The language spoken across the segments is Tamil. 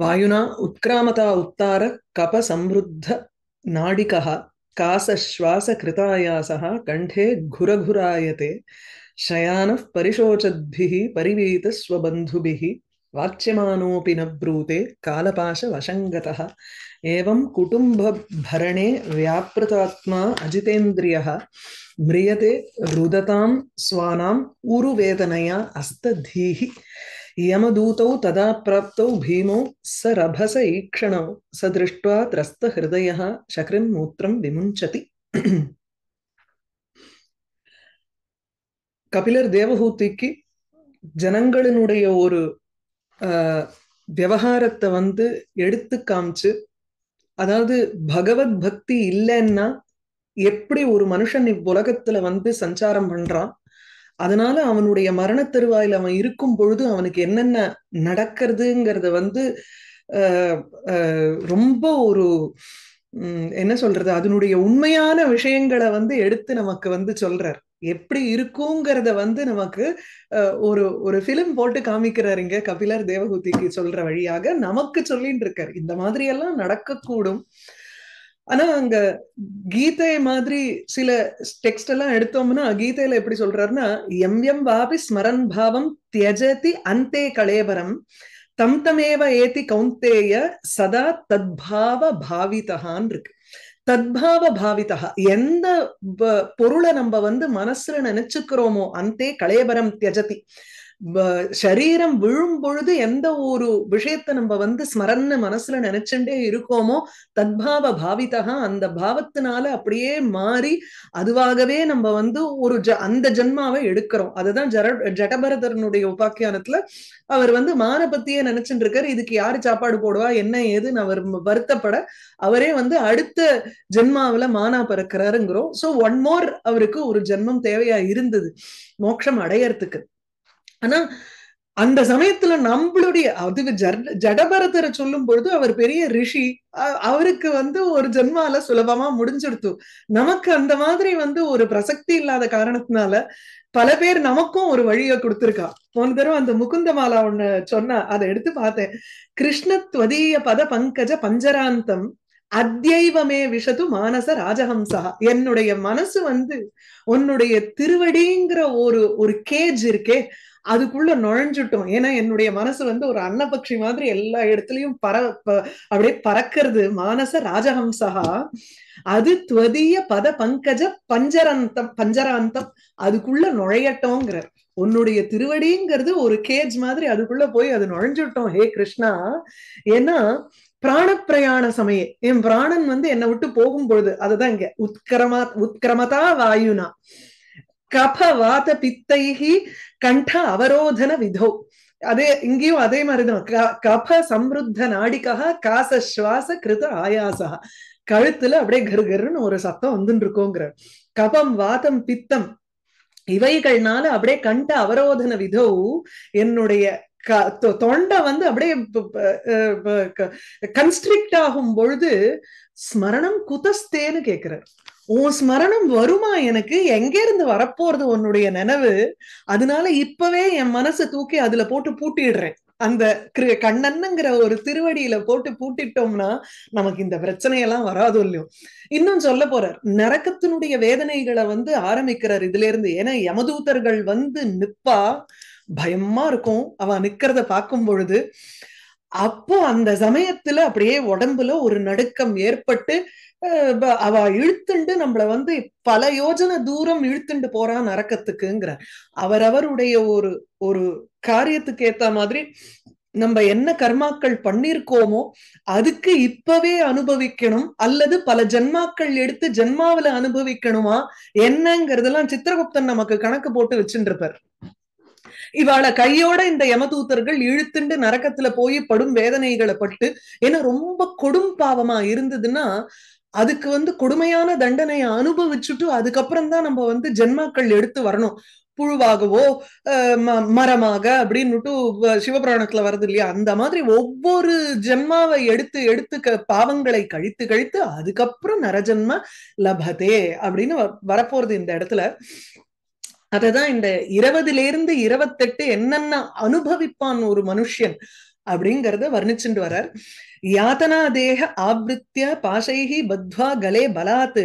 वायुना उत्क्रामता उत्तार कपसमृद्ध नाडिकः कासश्वासकृतायासः कण्ठे घुरघुरायते शयानः परिशोचद्भिः परिवीतस्वबन्धुभिः वाच्यमानोऽपि न ब्रूते कालपाशवशङ्गतः एवं कुटुम्बभरणे व्यापृतात्मा अजितेन्द्रियः म्रियते रुदतां स्वानाम् उरुवेदनया अस्तधीः யமதூதௌ ததா பிராப்தௌ பீமௌ ச ரபச ஈக்ஷணௌ ச திருஷ்டுவா திரஸ்த ஹிருதய சக்ரின் மூத்திரம் விமுஞ்சதி கபிலர் தேவஹூத்திக்கு ஜனங்களினுடைய ஒரு விவகாரத்தை வந்து எடுத்து காமிச்சு அதாவது பகவத் பக்தி இல்லைன்னா எப்படி ஒரு மனுஷன் இவ்வுலகத்துல வந்து சஞ்சாரம் பண்றான் அதனால அவனுடைய மரண தருவாயில் அவன் இருக்கும் பொழுது அவனுக்கு என்னென்ன நடக்கிறதுங்கிறத வந்து ரொம்ப ஒரு என்ன சொல்றது அதனுடைய உண்மையான விஷயங்களை வந்து எடுத்து நமக்கு வந்து சொல்றார் எப்படி இருக்குங்கிறத வந்து நமக்கு ஒரு ஒரு ஃபிலிம் போட்டு காமிக்கிறார் இங்க கபிலர் தேவகுதிக்கு சொல்ற வழியாக நமக்கு சொல்லிட்டு இருக்கார் இந்த மாதிரி எல்லாம் நடக்கக்கூடும் ஆனா அங்க கீதை மாதிரி சில டெக்ஸ்ட் எல்லாம் எடுத்தோம்னா கீதையில எப்படி சொல்றாருன்னா எம் எம் வாபி ஸ்மரன் பாவம் தியஜதி அந்தே கலேபரம் தம் தமேவ ஏதி கௌந்தேய சதா தத்பாவ பாவிதான் இருக்கு தத்பாவ பாவிதா எந்த பொருளை நம்ம வந்து மனசுல நினைச்சுக்கிறோமோ அந்தே கலேபரம் தியஜதி சரீரம் விழும் பொழுது எந்த ஒரு விஷயத்த நம்ம வந்து ஸ்மரன்னு மனசுல நினைச்சுட்டே இருக்கோமோ தத்பாவ பாவிதா அந்த பாவத்தினால அப்படியே மாறி அதுவாகவே நம்ம வந்து ஒரு ஜ அந்த ஜென்மாவை எடுக்கிறோம் அதுதான் ஜர ஜடபரதனுடைய உபாக்கியானத்துல அவர் வந்து பத்தியே நினைச்சுட்டு இருக்காரு இதுக்கு யாரு சாப்பாடு போடுவா என்ன ஏதுன்னு அவர் வருத்தப்பட அவரே வந்து அடுத்த ஜென்மாவில மானா பிறக்கிறாருங்கிறோம் சோ ஒன் மோர் அவருக்கு ஒரு ஜென்மம் தேவையா இருந்தது மோட்சம் அடையறதுக்கு ஆனா அந்த சமயத்துல நம்மளுடைய அது ஜடபரதரை சொல்லும் பொழுது அவர் பெரிய ரிஷி அவருக்கு வந்து ஒரு ஜென்மால சுலபமா முடிஞ்சிருத்து நமக்கு அந்த மாதிரி வந்து ஒரு பிரசக்தி இல்லாத காரணத்தினால பல பேர் நமக்கும் ஒரு வழியை கொடுத்துருக்கா போன தடவை அந்த முகுந்தமாலா ஒண்ணு சொன்னா அதை எடுத்து பார்த்தேன் கிருஷ்ணத்வதீய பத பங்கஜ பஞ்சராந்தம் அத்தியவமே விஷது மானச ராஜஹம்சா என்னுடைய மனசு வந்து உன்னுடைய திருவடிங்கிற ஒரு ஒரு கேஜ் இருக்கே அதுக்குள்ள நுழைஞ்சுட்டோம் ஏன்னா என்னுடைய மனசு வந்து ஒரு அன்னபக்ஷி மாதிரி எல்லா இடத்துலயும் பற அப்படியே பறக்கிறது மானச ராஜஹம்சகா அது துவதிய பத பங்கஜ பஞ்சராந்தம் பஞ்சராந்தம் அதுக்குள்ள நுழையட்டோங்கிறார் உன்னுடைய திருவடிங்கிறது ஒரு கேஜ் மாதிரி அதுக்குள்ள போய் அது நுழைஞ்சுட்டோம் ஹே கிருஷ்ணா ஏன்னா பிராண பிரயாண சமய என் பிராணன் வந்து என்னை விட்டு போகும் பொழுது அதுதான் இங்க உத்கரமா உத்கிரமதா வாயுனா கபவாத பித்தைகி கண்ட அவரோதன விதோ அதே இங்கேயும் அதே மாதிரிதான் க கப சம்ருத்த நாடிக்காக காச சுவாச கிருத ஆயாசா கழுத்துல அப்படியே கருகருன்னு ஒரு சத்தம் வந்துட்டு இருக்கோங்கிற கபம் வாதம் பித்தம் இவைகள்னால அப்படியே கண்ட அவரோதன விதோ என்னுடைய தொண்டை வந்து அப்படியே கன்ஸ்ட்ரிக்ட் ஆகும் பொழுது ஸ்மரணம் குதஸ்தேன்னு கேட்கிறார் உன் ஸ்மரணம் வருமா எனக்கு எங்க இருந்து வரப்போறது உன்னுடைய நினைவு அதனால இப்பவே என் மனசை தூக்கி அதுல போட்டு பூட்டிடுறேன் அந்த கண்ணன்னுங்கிற ஒரு திருவடியில போட்டு பூட்டிட்டோம்னா நமக்கு இந்த பிரச்சனையெல்லாம் வராது இல்லையோ இன்னும் சொல்ல போறார் நரக்கத்தினுடைய வேதனைகளை வந்து ஆரம்பிக்கிறார் இதுல இருந்து ஏன்னா யமதூதர்கள் வந்து நிப்பா பயமா இருக்கும் அவ நிக்கிறத பார்க்கும் பொழுது அப்போ அந்த சமயத்துல அப்படியே உடம்புல ஒரு நடுக்கம் ஏற்பட்டு அவ இழுத்துண்டு நம்மள வந்து பல யோஜனை தூரம் இழுத்துண்டு போறா நரக்கத்துக்குங்கிற அவரவருடைய ஒரு ஒரு காரியத்துக்கு ஏத்த மாதிரி நம்ம என்ன கர்மாக்கள் பண்ணிருக்கோமோ அதுக்கு இப்பவே அனுபவிக்கணும் அல்லது பல ஜென்மாக்கள் எடுத்து ஜென்மாவில அனுபவிக்கணுமா என்னங்கிறதெல்லாம் சித்திரகுப்தன் நமக்கு கணக்கு போட்டு வச்சுருப்பார் இவாளை கையோட இந்த யமதூத்தர்கள் இழுத்துண்டு நரக்கத்துல போய் படும் வேதனைகளை பட்டு ஏன்னா ரொம்ப கொடும் பாவமா இருந்ததுன்னா அதுக்கு வந்து கொடுமையான தண்டனையை அனுபவிச்சுட்டு அதுக்கப்புறம் தான் நம்ம வந்து ஜென்மாக்கள் எடுத்து வரணும் புழுவாகவோ மரமாக அப்படின்னுட்டு சிவபுராணத்துல வருது இல்லையா அந்த மாதிரி ஒவ்வொரு ஜென்மாவை எடுத்து எடுத்து பாவங்களை கழித்து கழித்து அதுக்கப்புறம் நரஜன்ம லபதே அப்படின்னு வரப்போறது இந்த இடத்துல அததான் இந்த இருபதுல இருந்து இருபத்தெட்டு என்னென்ன அனுபவிப்பான் ஒரு மனுஷன் அப்படிங்கறத வர்ணிச்சுட்டு வர்றார் யாத்தனா தேக ஆபிருத்திய பாசைஹி பத்வா கலே பலாத்து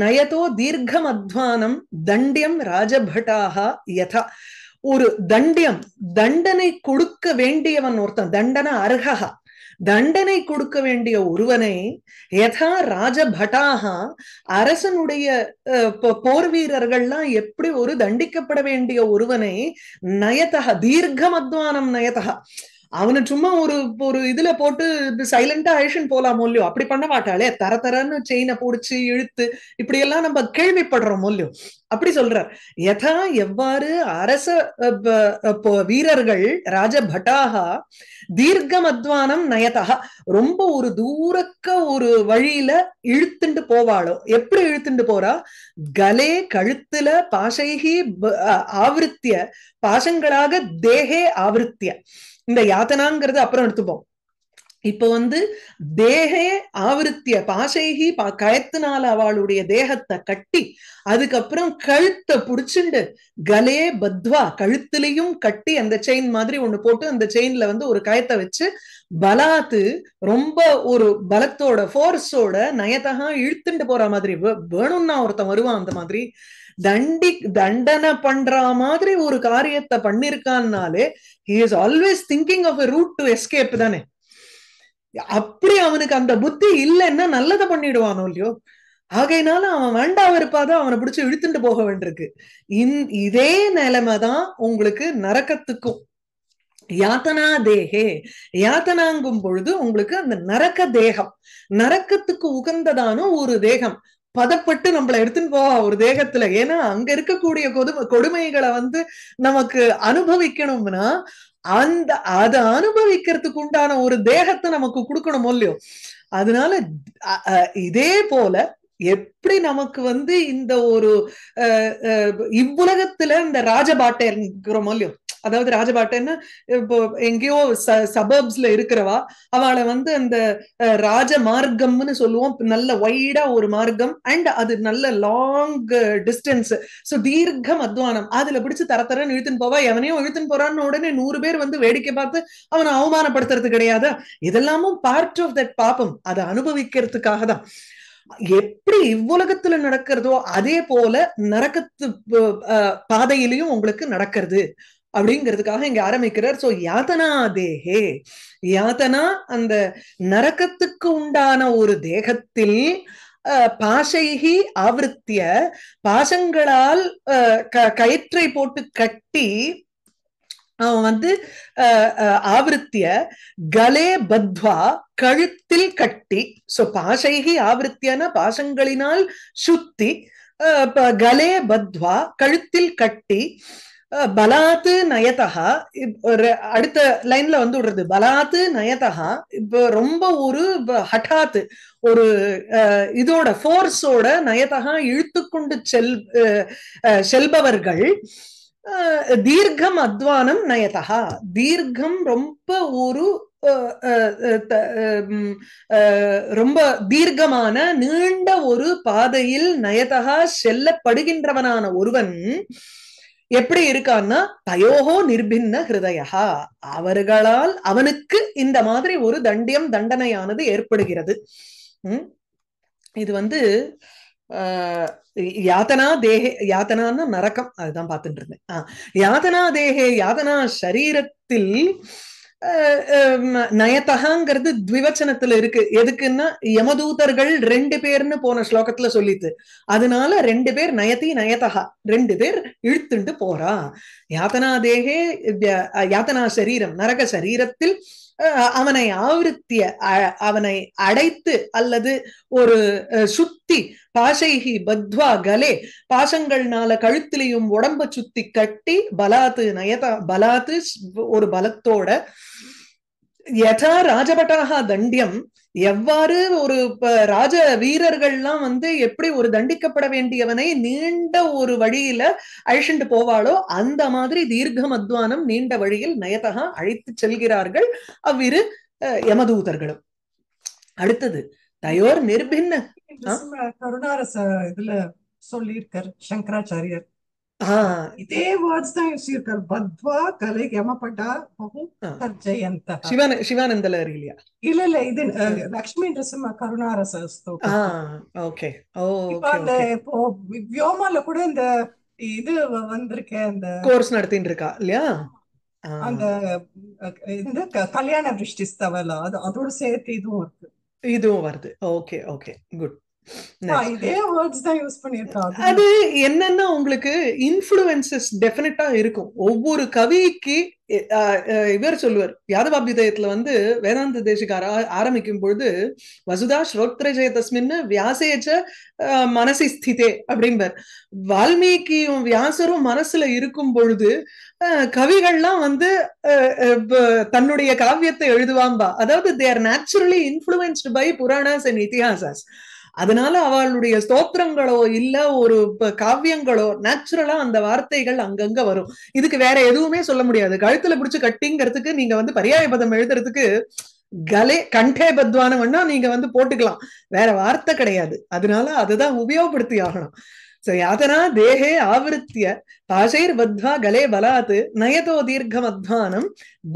நயதோ தீர்க்கம் அத்வானம் தண்டியம் ராஜபட்டாக யதா ஒரு தண்டியம் தண்டனை கொடுக்க வேண்டியவன் ஒருத்தன் தண்டன அர்ஹா தண்டனை கொடுக்க வேண்டிய ஒருவனை யதா ராஜபட்டாக அரசனுடைய போர் வீரர்கள்லாம் எப்படி ஒரு தண்டிக்கப்பட வேண்டிய ஒருவனை நயத்தக மத்வானம் நயத்தகா அவனை சும்மா ஒரு ஒரு இதுல போட்டு சைலண்டா ஆயிஷன் போலாம் இல்லையோ அப்படி பண்ண மாட்டாளே தர தரன்னு செயினை போடிச்சு இழுத்து இப்படி எல்லாம் நம்ம கேள்விப்படுறோம் இல்லையோ அப்படி சொல்றார் எதா எவ்வாறு அரச வீரர்கள் ராஜ பட்டாகா தீர்க்கம் அத்வானம் நயதா ரொம்ப ஒரு தூரக்க ஒரு வழியில இழுத்துண்டு போவாளோ எப்படி இழுத்துண்டு போறா கலே கழுத்துல பாஷைகி ஆவிருத்திய பாசங்களாக தேகே ஆவிருத்திய இந்த யாத்தனாங்கிறது அப்புறம் எடுத்துப்போம் இப்ப வந்து தேகே ஆவருத்திய பாசைகி கயத்தினால அவளுடைய தேகத்தை கட்டி அதுக்கப்புறம் கழுத்தை புடிச்சுண்டு கலே பத்வா கழுத்துலயும் கட்டி அந்த செயின் மாதிரி ஒண்ணு போட்டு அந்த செயின்ல வந்து ஒரு கயத்தை வச்சு பலாத்து ரொம்ப ஒரு பலத்தோட போர்ஸோட நயத்தகா இழுத்துண்டு போற மாதிரி வேணும்னா ஒருத்தன் வருவான் அந்த மாதிரி தண்டி தண்டனை பண்ற மாதிரி ஒரு காரியத்தை பண்ணிருக்கான்னாலே he is always thinking of route to escape தானே அப்படி அவனுக்கு அந்த புத்தி இல்லைன்னா நல்லதை பண்ணிடுவானோ இல்லையோ ஆகையினால அவன் வேண்டாம் இருப்பாதான் அவனை பிடிச்சி இழுத்துட்டு போக வேண்டியிருக்கு இந் இதே நிலைமைதான் உங்களுக்கு நரக்கத்துக்கும் யாத்தனா தேகே யாத்தனாங்கும் பொழுது உங்களுக்கு அந்த நரக்க தேகம் நரக்கத்துக்கு உகந்ததான ஒரு தேகம் பதப்பட்டு நம்மளை எடுத்துன்னு போவா ஒரு தேகத்துல ஏன்னா அங்க இருக்கக்கூடிய கொடுமை கொடுமைகளை வந்து நமக்கு அனுபவிக்கணும்னா அந்த அதை அனுபவிக்கிறதுக்கு உண்டான ஒரு தேகத்தை நமக்கு கொடுக்கணும் இல்லையோ அதனால இதே போல எப்படி நமக்கு வந்து இந்த ஒரு இவ்வுலகத்துல இந்த ராஜபாட்டை இருக்கிறோமோ இல்லையோ அதாவது ராஜபாட்டன்னு இப்போ எங்கேயோ சபர்ப்ஸ்ல இருக்கிறவா அவளை வந்து அந்த ராஜ மார்க்கம்னு சொல்லுவோம் நல்ல வைடா ஒரு மார்க்கம் அண்ட் அது நல்ல லாங் டிஸ்டன்ஸ் ஸோ தீர்க்க மத்வானம் அதுல பிடிச்சு தரன்னு இழுத்துன்னு போவா எவனையும் இழுத்துன்னு போறான்னு உடனே நூறு பேர் வந்து வேடிக்கை பார்த்து அவனை அவமானப்படுத்துறது கிடையாது இதெல்லாமும் பார்ட் ஆஃப் தட் பாப்பம் அதை அனுபவிக்கிறதுக்காக தான் எப்படி இவ்வுலகத்துல நடக்கிறதோ அதே போல நரக்கத்து பாதையிலையும் உங்களுக்கு நடக்கிறது அப்படிங்கிறதுக்காக இங்க ஆரம்பிக்கிறார் சோ யாத்தனா தேகே யாத்தனா அந்த நரக்கத்துக்கு உண்டான ஒரு தேகத்தில் பாஷைகி ஆவருத்திய பாசங்களால் கயிற்றை போட்டு கட்டி அவன் வந்து ஆவருத்திய கலே பத்வா கழுத்தில் கட்டி சோ பாஷைகி ஆவருத்தியான பாசங்களினால் சுத்தி கலே பத்வா கழுத்தில் கட்டி பலாத்து ஒரு அடுத்த லைன்ல வந்து விடுறது பலாத்து நயத்தகா இப்போ ரொம்ப ஒரு ஹட்டாத்து ஒரு இதோட ஃபோர்ஸோட நயத்தகா இழுத்து கொண்டு செல் செல்பவர்கள் தீர்க்கம் அத்வானம் நயத்தகா தீர்க்கம் ரொம்ப ஒரு ரொம்ப தீர்க்கமான நீண்ட ஒரு பாதையில் நயத்தகா செல்லப்படுகின்றவனான ஒருவன் எப்படி இருக்கான்னா தயோகோ நிர்பின்ன ஹிருதயா அவர்களால் அவனுக்கு இந்த மாதிரி ஒரு தண்டியம் தண்டனையானது ஏற்படுகிறது உம் இது வந்து யாத்தனா தேகே யாத்தனான்னா நரக்கம் அதுதான் பார்த்துட்டு இருந்தேன் யாதனா தேகே யாதனா சரீரத்தில் நயத்தகாங்கிறது த்விவச்சனத்துல இருக்கு எதுக்குன்னா யமதூதர்கள் ரெண்டு பேர்னு போன ஸ்லோகத்துல சொல்லிட்டு அதனால ரெண்டு பேர் நயத்தி நயத்தகா ரெண்டு பேர் இழுத்துண்டு போறா யாத்தனா தேகே யாத்தனா சரீரம் நரக சரீரத்தில் அவனை ஆவருத்திய அவனை அடைத்து அல்லது ஒரு சுத்தி பாஷைகி பத்வா கலே பாசங்கள்னால கழுத்திலையும் உடம்ப சுத்தி கட்டி பலாத்து நயதா பலாத்து ஒரு பலத்தோட யதா ராஜபட்டாக தண்டியம் எவ்வாறு ஒரு ராஜ வீரர்கள்லாம் வந்து எப்படி ஒரு தண்டிக்கப்பட வேண்டியவனை நீண்ட ஒரு வழியில அழிச்சுட்டு போவாளோ அந்த மாதிரி தீர்க்க மத்வானம் நீண்ட வழியில் நயதகா அழைத்து செல்கிறார்கள் அவ்விரு யமதூதர்களும் அடுத்தது தயோர் நிர்பின்ன கருணாரச இதுல சொல்லியிருக்கார் சங்கராச்சாரியர் ಇದೇ ವರ್ಡ್ಸ್ ನ ಇರ್ತಾರೆ பத்வா கலை ಯಮಪಟ ಬಹು ತರ್ಜಯಂತ ಶಿವಾನ ಶಿವಾನಂದ இல்ல ಇಲ್ಲ ಇಲ್ಲ ಇದು ಲಕ್ಷ್ಮೀ ನರಸಿಂಹ ಕರುಣಾರಸ ஓகே அந்த இப்போ வியோமால கூட இந்த இது வந்திருக்கேன் அந்த கோர்ஸ் நடத்திட்டு இருக்கா இல்லையா அந்த இந்த கல்யாண விருஷ்டி ஸ்தவல அது அதோட சேர்த்து இதுவும் இருக்கு இதுவும் வருது ஓகே ஓகே குட் இதே தான் யூஸ் அது என்னன்னா உங்களுக்கு இன்ஃப்ளூயன்சஸ் டெஃபினட்டா இருக்கும் ஒவ்வொரு கவிக்கு இவர் சொல்லுவார் யாதவாபிதயத்துல வந்து வேதாந்த தேசிகார ஆரம்பிக்கும் பொழுது வசுதா ஸ்ரோத்ரஜய தஸ்மின்னு வியாசேஜ மனசி ஸ்திதே அப்படின்பார் வால்மீகியும் வியாசரும் மனசுல இருக்கும் பொழுது கவிகள்லாம் வந்து தன்னுடைய காவியத்தை எழுதுவாம்பா அதாவது they are naturally influenced by Puranas and Itihasas அதனால அவளுடைய ஸ்தோத்திரங்களோ இல்ல ஒரு காவியங்களோ நேச்சுரலா அந்த வார்த்தைகள் அங்கங்க வரும் இதுக்கு வேற எதுவுமே சொல்ல முடியாது கழுத்துல பிடிச்சு கட்டிங்கிறதுக்கு நீங்க வந்து பரியாய பதம் எழுதுறதுக்கு கலே கண்டே பத்வானம்னா நீங்க வந்து போட்டுக்கலாம் வேற வார்த்தை கிடையாது அதனால அதுதான் உபயோகப்படுத்தி ஆகணும் சரி யாதனா தேகே ஆவருத்திய பாஷைர் பத்வா கலே பலாத் நயதோ தீர்க்கம் அத்வானம்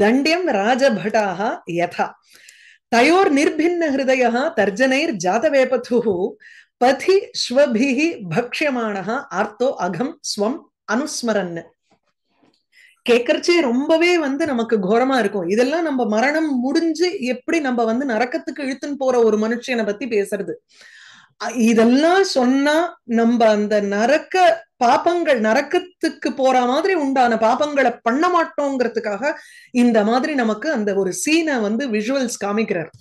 தண்டியம் ராஜபட்டாக யதா தயோர் நிர்பின்ன ஹிருதயா தர்ஜனைர் ஜாதவேபது பதி ஸ்வபிஹி பக்ஷமான ஆர்த்தோ அகம் ஸ்வம் அனுஸ்மரன் கேட்கறச்சே ரொம்பவே வந்து நமக்கு கோரமா இருக்கும் இதெல்லாம் நம்ம மரணம் முடிஞ்சு எப்படி நம்ம வந்து நரக்கத்துக்கு இழுத்துன்னு போற ஒரு மனுஷனை பத்தி பேசுறது இதெல்லாம் சொன்னா நம்ம அந்த நரக்க பாபங்கள் நரக்கத்துக்கு போற மாதிரி உண்டான பாபங்களை பண்ண மாட்டோங்கிறதுக்காக இந்த மாதிரி நமக்கு அந்த ஒரு சீனை வந்து விஷுவல்ஸ் காமிக்கிறார்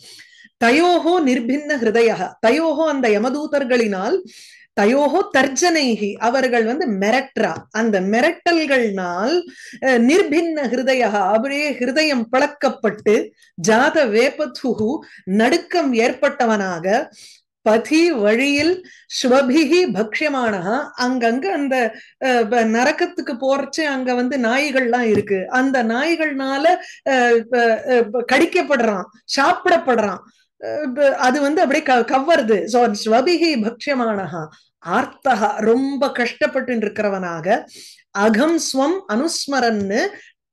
தயோகோ நிர்பின்ன ஹிருதயா தயோகோ அந்த யமதூதர்களினால் தயோகோ தர்ஜனைகி அவர்கள் வந்து மெரட்ரா அந்த மிரட்டல்கள்னால் நிர்பின்ன ஹிருதயா அவரே ஹிருதயம் பழக்கப்பட்டு ஜாத வேபத்துகு நடுக்கம் ஏற்பட்டவனாக பதி வழியில் ஸ்வபிகி பக்ஷமானஹா அங்கங்க அந்த நரக்கத்துக்கு போறச்சு அங்க வந்து நாய்கள்லாம் இருக்கு அந்த நாய்கள்னால கடிக்கப்படுறான் சாப்பிடப்படுறான் அது வந்து அப்படியே கவ்வருது சோ ஸ்வபிகி பக்ஷியமானஹா ஆர்த்தகா ரொம்ப கஷ்டப்பட்டு இருக்கிறவனாக அகம் ஸ்வம் அனுஸ்மரன்னு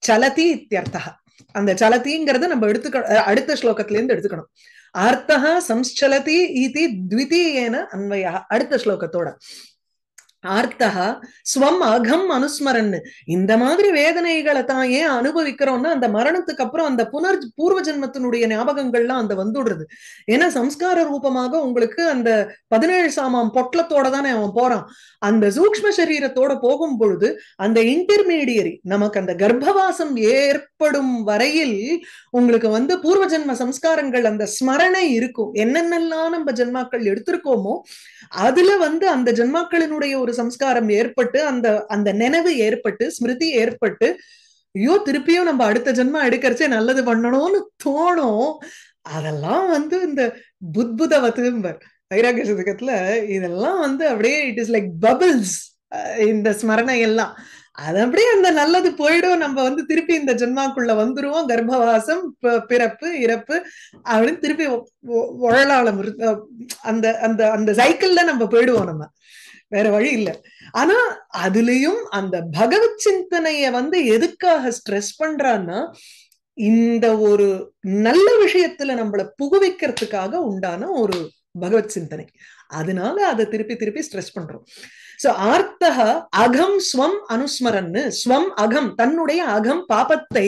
சலதி இத்தியர்த்தகா அந்த சலதிங்கிறத நம்ம எடுத்துக்க அடுத்த ஸ்லோகத்திலேருந்து எடுத்துக்கணும் आर्तः संश्चलति इति द्वितीयेन अन्वयः அடுத்த श्लोकத்தோட ஆர்த்தா ஸ்வம் அகம் அனுஸ்மரன் இந்த மாதிரி வேதனைகளை தான் ஏன் அனுபவிக்கிறோம்னா அந்த மரணத்துக்கு அப்புறம் அந்த புனர் பூர்வ ஜென்மத்தினுடைய ஞாபகங்கள்லாம் அந்த வந்துடுறது ஏன்னா சம்ஸ்கார ரூபமாக உங்களுக்கு அந்த பதினேழு சாமாம் பொட்டலத்தோட தானே அவன் போறான் அந்த சூக்ம சரீரத்தோட போகும் பொழுது அந்த இன்டர்மீடியரி நமக்கு அந்த கர்ப்பவாசம் ஏற்படும் வரையில் உங்களுக்கு வந்து பூர்வ ஜென்ம சம்ஸ்காரங்கள் அந்த ஸ்மரணை இருக்கும் என்னென்னலாம் நம்ம ஜென்மாக்கள் எடுத்திருக்கோமோ அதுல வந்து அந்த ஜென்மாக்களினுடைய ஒரு ஒரு சம்ஸ்காரம் ஏற்பட்டு அந்த அந்த நினைவு ஏற்பட்டு ஸ்மிருதி ஏற்பட்டு ஐயோ திருப்பியும் நம்ம அடுத்த ஜென்மம் எடுக்கிறச்சே நல்லது பண்ணணும்னு தோணும் அதெல்லாம் வந்து இந்த புத்புதவத்தும்பர் வைராக்கிய சதகத்துல இதெல்லாம் வந்து அப்படியே இட் இஸ் லைக் பபிள்ஸ் இந்த ஸ்மரணை எல்லாம் அது அப்படியே அந்த நல்லது போயிடும் நம்ம வந்து திருப்பி இந்த ஜென்மாக்குள்ள வந்துருவோம் கர்ப்பவாசம் பிறப்பு இறப்பு அப்படின்னு திருப்பி உழலாளம் அந்த அந்த அந்த சைக்கிள்ல நம்ம போயிடுவோம் நம்ம வேற வழி இல்லை ஆனா அதுலயும் அந்த பகவத் சிந்தனைய வந்து எதுக்காக ஸ்ட்ரெஸ் பண்றான்னா இந்த ஒரு நல்ல விஷயத்துல நம்மள புகுவிக்கிறதுக்காக உண்டான ஒரு பகவத் சிந்தனை அதனால அதை திருப்பி திருப்பி ஸ்ட்ரெஸ் பண்றோம் சோ ஆர்த்தக அகம் ஸ்வம் அனுஸ்மரன்னு ஸ்வம் அகம் தன்னுடைய அகம் பாபத்தை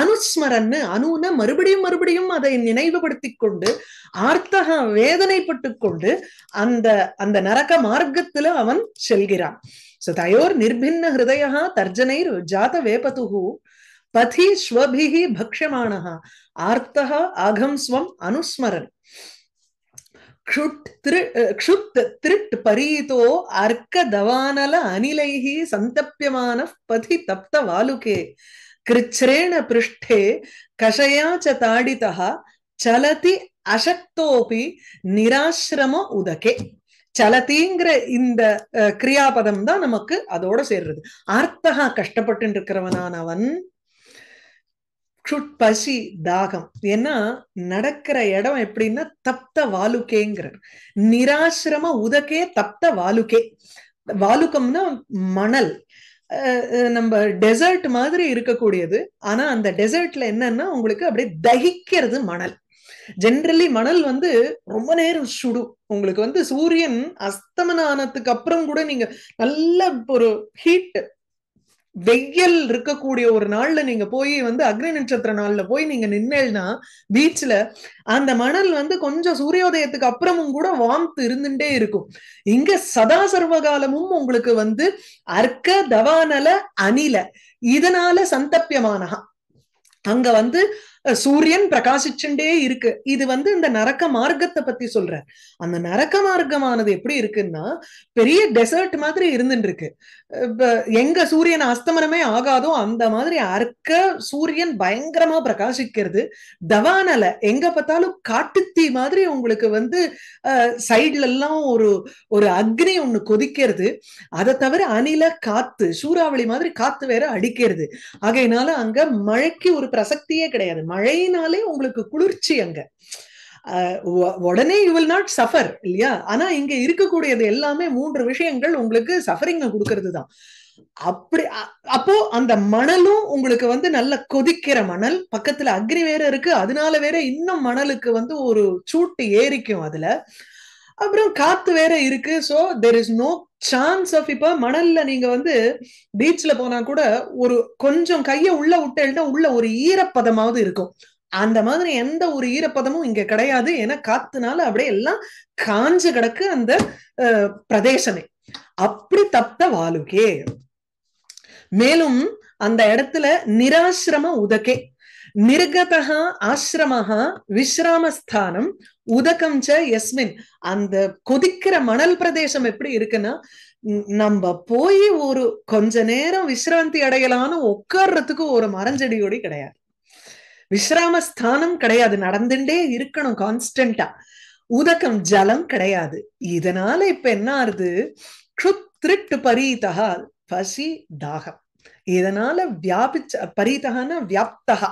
அனுஸ்மரன்னு அணுன மறுபடியும் மறுபடியும் அதை நினைவுபடுத்தி கொண்டு ஆர்த்தக வேதனைப்பட்டு கொண்டு அந்த அந்த நரக மார்க்கத்துல அவன் செல்கிறான் சோ தயோர் நிர்பின்ன ஹிருதயா தர்ஜனை ஜாத வேபது பதி ஸ்வபிகி பக்ஷமானஹா ஆர்த்தக அகம் ஸ்வம் அனுஸ்மரன் திரு திருட் பரீதோ அர்க்க தவானல அனிலைஹி சந்தப்பியமான பதி தப்த வாலுகே கிருச்சிரேண பிருஷ்டே கஷயாச்ச தாடிதா சலதி அசக்தோபி நிராசிரம உதகே சலத்திங்கிற இந்த கிரியாபதம் தான் நமக்கு அதோட சேர்றது ஆர்த்தகா கஷ்டப்பட்டு அவன் பசி தாகம் ஏன்னா நடக்கிற இடம் எப்படின்னா தப்த வாலுக்கேங்கிறார் நிராசிரம உதக்கே தப்த வாலுக்கே வாலுக்கம்னா மணல் நம்ம டெசர்ட் மாதிரி இருக்கக்கூடியது ஆனா அந்த டெசர்ட்ல என்னன்னா உங்களுக்கு அப்படியே தகிக்கிறது மணல் ஜென்ரலி மணல் வந்து ரொம்ப நேரம் சுடும் உங்களுக்கு வந்து சூரியன் அஸ்தமனானதுக்கு அப்புறம் கூட நீங்க நல்ல ஒரு ஹீட் வெயில் இருக்கக்கூடிய ஒரு நாள்ல நீங்க போய் வந்து அக்னி நட்சத்திர நாள்ல போய் நீங்க நின்னேன்னா பீச்ல அந்த மணல் வந்து கொஞ்சம் சூரியோதயத்துக்கு அப்புறமும் கூட வாம்த் இருந்துட்டே இருக்கும் இங்க சதா சர்வகாலமும் உங்களுக்கு வந்து அர்க்க தவானல அணில இதனால சந்தப்பியமானகா அங்க வந்து சூரியன் பிரகாசிச்சுட்டே இருக்கு இது வந்து இந்த நரக்க மார்க்கத்தை பத்தி சொல்ற அந்த நரக்க மார்க்கமானது எப்படி இருக்குன்னா பெரிய டெசர்ட் மாதிரி இருந்துட்டு இருக்கு எங்க சூரியன் அஸ்தமனமே ஆகாதோ அந்த மாதிரி அர்க்க சூரியன் பயங்கரமா பிரகாசிக்கிறது தவானல எங்க பார்த்தாலும் காட்டுத்தீ மாதிரி உங்களுக்கு வந்து சைட்ல எல்லாம் ஒரு ஒரு அக்னி ஒண்ணு கொதிக்கிறது அதை தவிர அணில காத்து சூறாவளி மாதிரி காத்து வேற அடிக்கிறது ஆகையினால அங்க மழைக்கு ஒரு பிரசக்தியே கிடையாது மழையினாலே உங்களுக்கு குளிர்ச்சி அங்க உடனே யூ வில் நாட் சஃபர் இல்லையா ஆனா இங்க இருக்கக்கூடியது எல்லாமே மூன்று விஷயங்கள் உங்களுக்கு சஃபரிங்க கொடுக்கறது தான் அப்படி அப்போ அந்த மணலும் உங்களுக்கு வந்து நல்ல கொதிக்கிற மணல் பக்கத்துல அக்னி வேற இருக்கு அதனால வேற இன்னும் மணலுக்கு வந்து ஒரு சூட்டு ஏறிக்கும் அதுல அப்புறம் காத்து வேற இருக்கு so there is no chance of இப்ப மணல்ல நீங்க வந்து பீச்ல போனா கூட ஒரு கொஞ்சம் கைய உள்ள விட்டேன்னா உள்ள ஒரு ஈரப்பதமாவது இருக்கும் அந்த மாதிரி எந்த ஒரு ஈரப்பதமும் இங்க கிடையாது ஏன்னா காத்துனால அப்படியே எல்லாம் காஞ்சு கிடக்கு அந்த பிரதேசமே அப்படி தப்த வாலுகே மேலும் அந்த இடத்துல நிராசிரம உதகே நிர்கதக ஆசிரமஹா விஸ்ராமஸ்தானம் உதகம் ச எஸ்மின் அந்த கொதிக்கிற மணல் பிரதேசம் எப்படி இருக்குன்னா நம்ம போய் ஒரு கொஞ்ச நேரம் விசிராந்தி அடையலான்னு உட்கார்றதுக்கு ஒரு மரஞ்செடியோடி கிடையாது விஸ்ராமஸ்தானம் கிடையாது நடந்துட்டே இருக்கணும் கான்ஸ்டன்டா உதகம் ஜலம் கிடையாது இதனால இப்ப என்ன ஆறுது க்ருத் திருட்டு பரீதகா பசி தாகம் இதனால வியாபிச்ச பரீதகான வியாப்தகா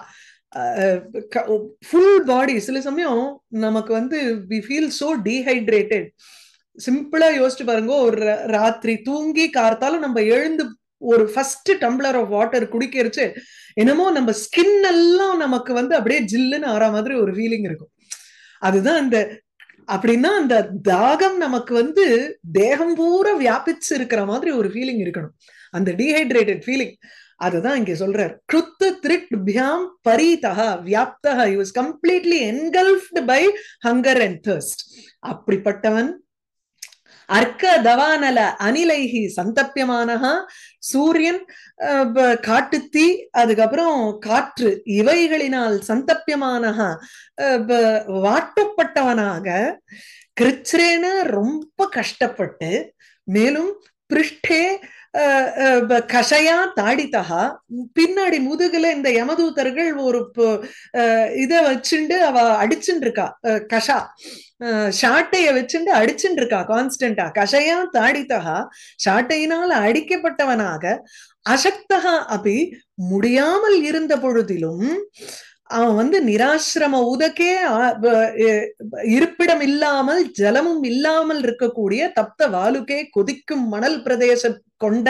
ஃபுல் பாடி சில சமயம் நமக்கு வந்து வி ஃபீல் சோ டீஹைட்ரேட்டட் சிம்பிளா யோசிச்சு பாருங்க ஒரு ராத்திரி தூங்கி கார்த்தாலும் நம்ம எழுந்து ஒரு ஃபர்ஸ்ட் டம்ளர் ஆஃப் வாட்டர் குடிக்கிறச்சு என்னமோ நம்ம ஸ்கின் எல்லாம் நமக்கு வந்து அப்படியே ஜில்லுன்னு ஆற மாதிரி ஒரு ஃபீலிங் இருக்கும் அதுதான் அந்த அப்படின்னா அந்த தாகம் நமக்கு வந்து தேகம் பூரா வியாபிச்சு இருக்கிற மாதிரி ஒரு ஃபீலிங் இருக்கணும் அந்த டீஹைட்ரேட்டட் ஃபீலிங் அதுதான் இங்க சொல்றார் கிருத்து த்ரிட் பியாம் பரீதா வியாப்தா he was completely engulfed by hunger and thirst அப்படிப்பட்டவன் அர்க்க தவானல அனிலைகி சந்தப்பியமானஹா சூரியன் காட்டு தீ அதுக்கப்புறம் காற்று இவைகளினால் சந்தப்பியமானஹா வாட்டப்பட்டவனாக கிருச்சிரேன ரொம்ப கஷ்டப்பட்டு மேலும் பிருஷ்டே கஷயா தாடித்தகா பின்னாடி முதுகுல இந்த யமதூதர்கள் ஒரு இத வச்சுண்டு அவ அடிச்சுட்டு இருக்கா கஷா ஷாட்டைய வச்சுண்டு அடிச்சுட்டு இருக்கா கான்ஸ்டன்டா கஷயா தாடித்தகா ஷாட்டையினால் அடிக்கப்பட்டவனாக அசக்தகா அப்படி முடியாமல் இருந்த பொழுதிலும் அவன் வந்து நிராசிரம உதக்கே இருப்பிடம் இல்லாமல் ஜலமும் இல்லாமல் இருக்கக்கூடிய தப்த வாலுக்கே கொதிக்கும் மணல் பிரதேசம் கொண்ட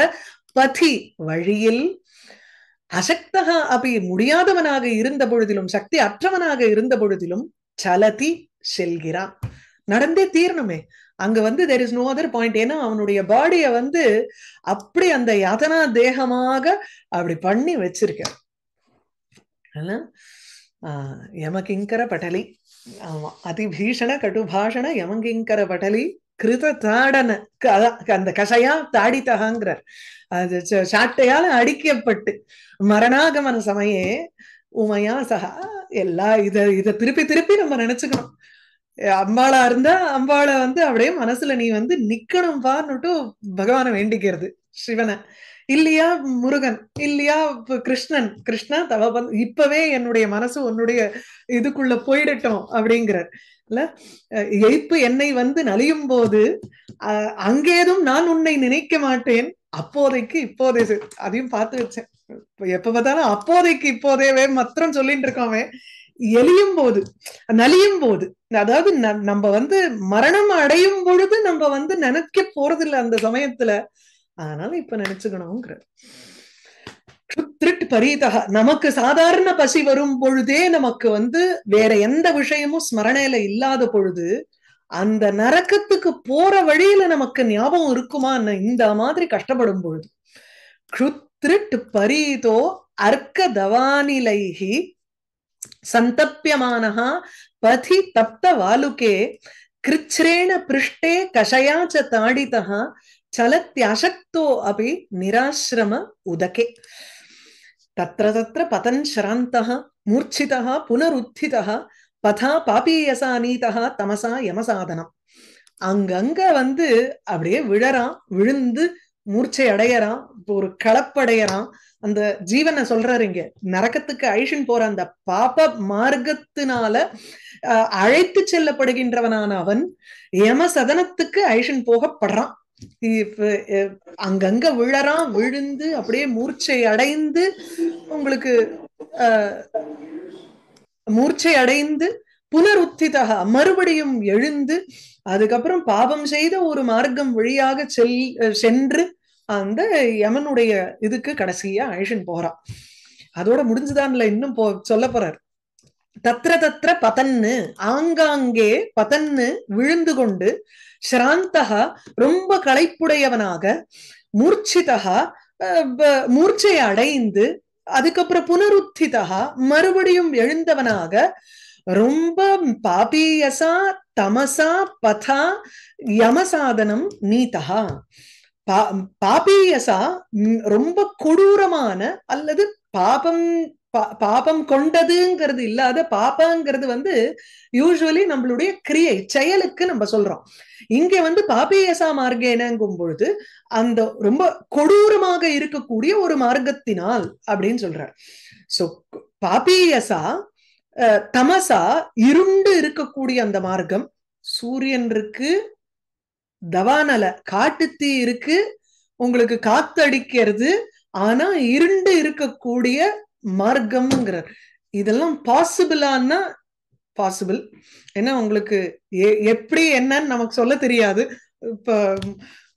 பதி வழியில் அசக்தகா அப்படி முடியாதவனாக இருந்த பொழுதிலும் சக்தி அற்றவனாக இருந்த பொழுதிலும் சலதி செல்கிறான் நடந்தே தீரணுமே அங்க வந்து there is no other point ஏன்னா அவனுடைய பாடிய வந்து அப்படி அந்த யாதனா தேகமாக அப்படி பண்ணி வச்சிருக்க யமகிங்கர பட்டலி ஆமா அதிபீஷண கடுபாஷண யமகிங்கர பட்டலி கிருத தாடன அந்த கஷையா தாடித்தகாங்கிறார் அது சாட்டையால அடிக்கப்பட்டு மரணாகமன சமயே உமையா சகா எல்லா இத இத திருப்பி திருப்பி நம்ம நினைச்சுக்கணும் அம்பாளா இருந்தா அம்பாளை வந்து அப்படியே மனசுல நீ வந்து நிக்கணும் பான்னுட்டு பகவானை வேண்டிக்கிறது சிவனை இல்லையா முருகன் இல்லையா கிருஷ்ணன் கிருஷ்ணா தவ இப்பவே என்னுடைய மனசு உன்னுடைய இதுக்குள்ள போயிடட்டும் அப்படிங்கிறார் இல்ல எய்ப்பு என்னை வந்து நலியும் போது அஹ் அங்கேதும் நான் உன்னை நினைக்க மாட்டேன் அப்போதைக்கு இப்போதே அதையும் பார்த்து வச்சேன் எப்ப பார்த்தாலும் அப்போதைக்கு இப்போதேவே மாத்திரம் சொல்லிட்டு இருக்கோமே எலியும் போது நலியும் போது அதாவது நம்ம வந்து மரணம் அடையும் பொழுது நம்ம வந்து நினைக்க போறதில்லை அந்த சமயத்துல அதனால இப்ப நினைச்சுக்கணுங்கிற பரீதக நமக்கு சாதாரண பசி வரும் பொழுதே நமக்கு வந்து வேற எந்த விஷயமும் ஸ்மரணையில இல்லாத பொழுது அந்த நரக்கத்துக்கு போற வழியில நமக்கு ஞாபகம் இருக்குமா இந்த மாதிரி கஷ்டப்படும் பொழுது க்ஷுத்ருட் பரீதோ அர்க்க தவானிலைஹி சந்தப்பியமானஹா பதி தப்த வாலுகே கிருச்ரேண பிருஷ்டே கஷயாச்ச தாடிதா चलत्यशक्तो अपि निराश्रम उदके तत्र तत्र पतन् श्रान्तः मूर्च्छितः पुनरुत्थितः பதா பாபியசா நீதா தமசா யமசாதனம் அங்கங்க வந்து அப்படியே விழறான் விழுந்து மூர்ச்சை அடையறான் ஒரு களப்படையறான் அந்த ஜீவனை சொல்றாரு இங்க நரக்கத்துக்கு அழிஷன் போற அந்த பாப மார்க்கத்தினால அழைத்து செல்லப்படுகின்றவனான அவன் யம சதனத்துக்கு அழிஷன் போகப்படுறான் அங்கங்க விழறான் விழுந்து அப்படியே மூர்ச்சை அடைந்து உங்களுக்கு மூர்ச்சை அடைந்து புனருத்திதக மறுபடியும் எழுந்து அதுக்கப்புறம் பாபம் செய்த ஒரு மார்க்கம் வழியாக செல் சென்று அந்த யமனுடைய இதுக்கு கடைசியா அழிஷன் போறான் அதோட முடிஞ்சுதான் இல்ல இன்னும் போ சொல்ல போறாரு தத்திர தத்திர பதன்னு ஆங்காங்கே பதன்னு விழுந்து கொண்டு ஸ்ராந்தகா ரொம்ப களைப்புடையவனாக மூர்ச்சிதகா மூர்ச்சை அடைந்து அதுக்கப்புறம் புனருத்திதா மறுபடியும் எழுந்தவனாக ரொம்ப பாபியசா தமசா பதா யமசாதனம் நீதகா பா பாபியசா ரொம்ப கொடூரமான அல்லது பாபம் பாபம் கொண்டதுங்கிறது இல்லாத பாபாங்கிறது வந்து யூஸ்வலி நம்மளுடைய கிரியை செயலுக்கு நம்ம சொல்றோம் இங்க வந்து பாபியேசா மார்க்கேனங்கும் பொழுது அந்த ரொம்ப கொடூரமாக இருக்கக்கூடிய ஒரு மார்க்கத்தினால் அப்படின்னு சொல்றார் சோ பாபியசா தமசா இருண்டு இருக்கக்கூடிய அந்த மார்க்கம் சூரியன் இருக்கு தவானல காட்டுத்தீ இருக்கு உங்களுக்கு காத்தடிக்கிறது ஆனா இருண்டு இருக்கக்கூடிய மார்க்கம்ங்கிறார் இதெல்லாம் பாசிபிளான்னா பாசிபிள் ஏன்னா உங்களுக்கு எப்படி என்னன்னு நமக்கு சொல்ல தெரியாது இப்ப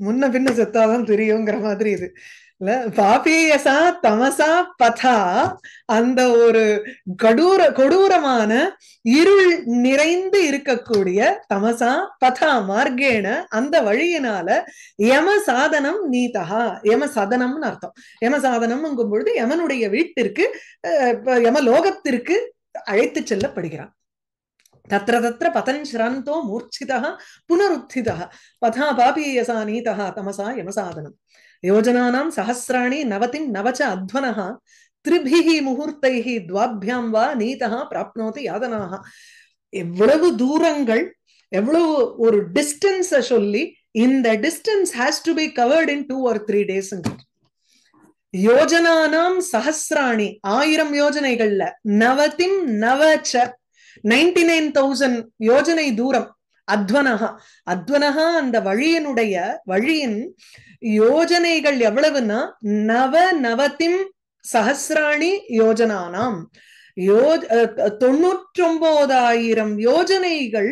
முன்ன பின்ன செத்தாதான் தெரியுங்கிற மாதிரி இது இல்ல பாபேயசா தமசா பதா அந்த ஒரு கடூர கொடூரமான இருள் நிறைந்து இருக்கக்கூடிய தமசா பதா மார்கேன அந்த வழியினால யம சாதனம் நீதகா யம சாதனம்னு அர்த்தம் யம சாதனம்ங்கும் பொழுது யமனுடைய வீட்டிற்கு யம லோகத்திற்கு அழைத்து செல்லப்படுகிறான் தத்திர தத்திர பதன் சிராந்தோ மூர்ச்சிதா புனருத்திதா பதா பாபியசா நீதா தமசா யமசாதனம் யோஜனானாம் சஹசிராணி நவத்தின் நவச்ச அத்வனஹா திரிபிஹி முகூர்த்தைஹி துவாபியாம் வா நீதா பிராப்னோதி யாதனாக எவ்வளவு தூரங்கள் எவ்வளவு ஒரு டிஸ்டன்ஸ சொல்லி இந்த distance has to be covered in two or three days யோஜனானாம் சஹசிராணி ஆயிரம் யோஜனைகள்ல நவத்தின் நவச்ச நைன்டி நைன் தௌசண்ட் யோஜனை தூரம் அத்வனஹா அத்வனஹா அந்த வழியினுடைய வழியின் யோஜனைகள் எவ்வளவுன்னா நவ நவத்திம் சஹசிராணி யோஜனானாம் யோ தொண்ணூற்றொன்பதாயிரம் யோஜனைகள்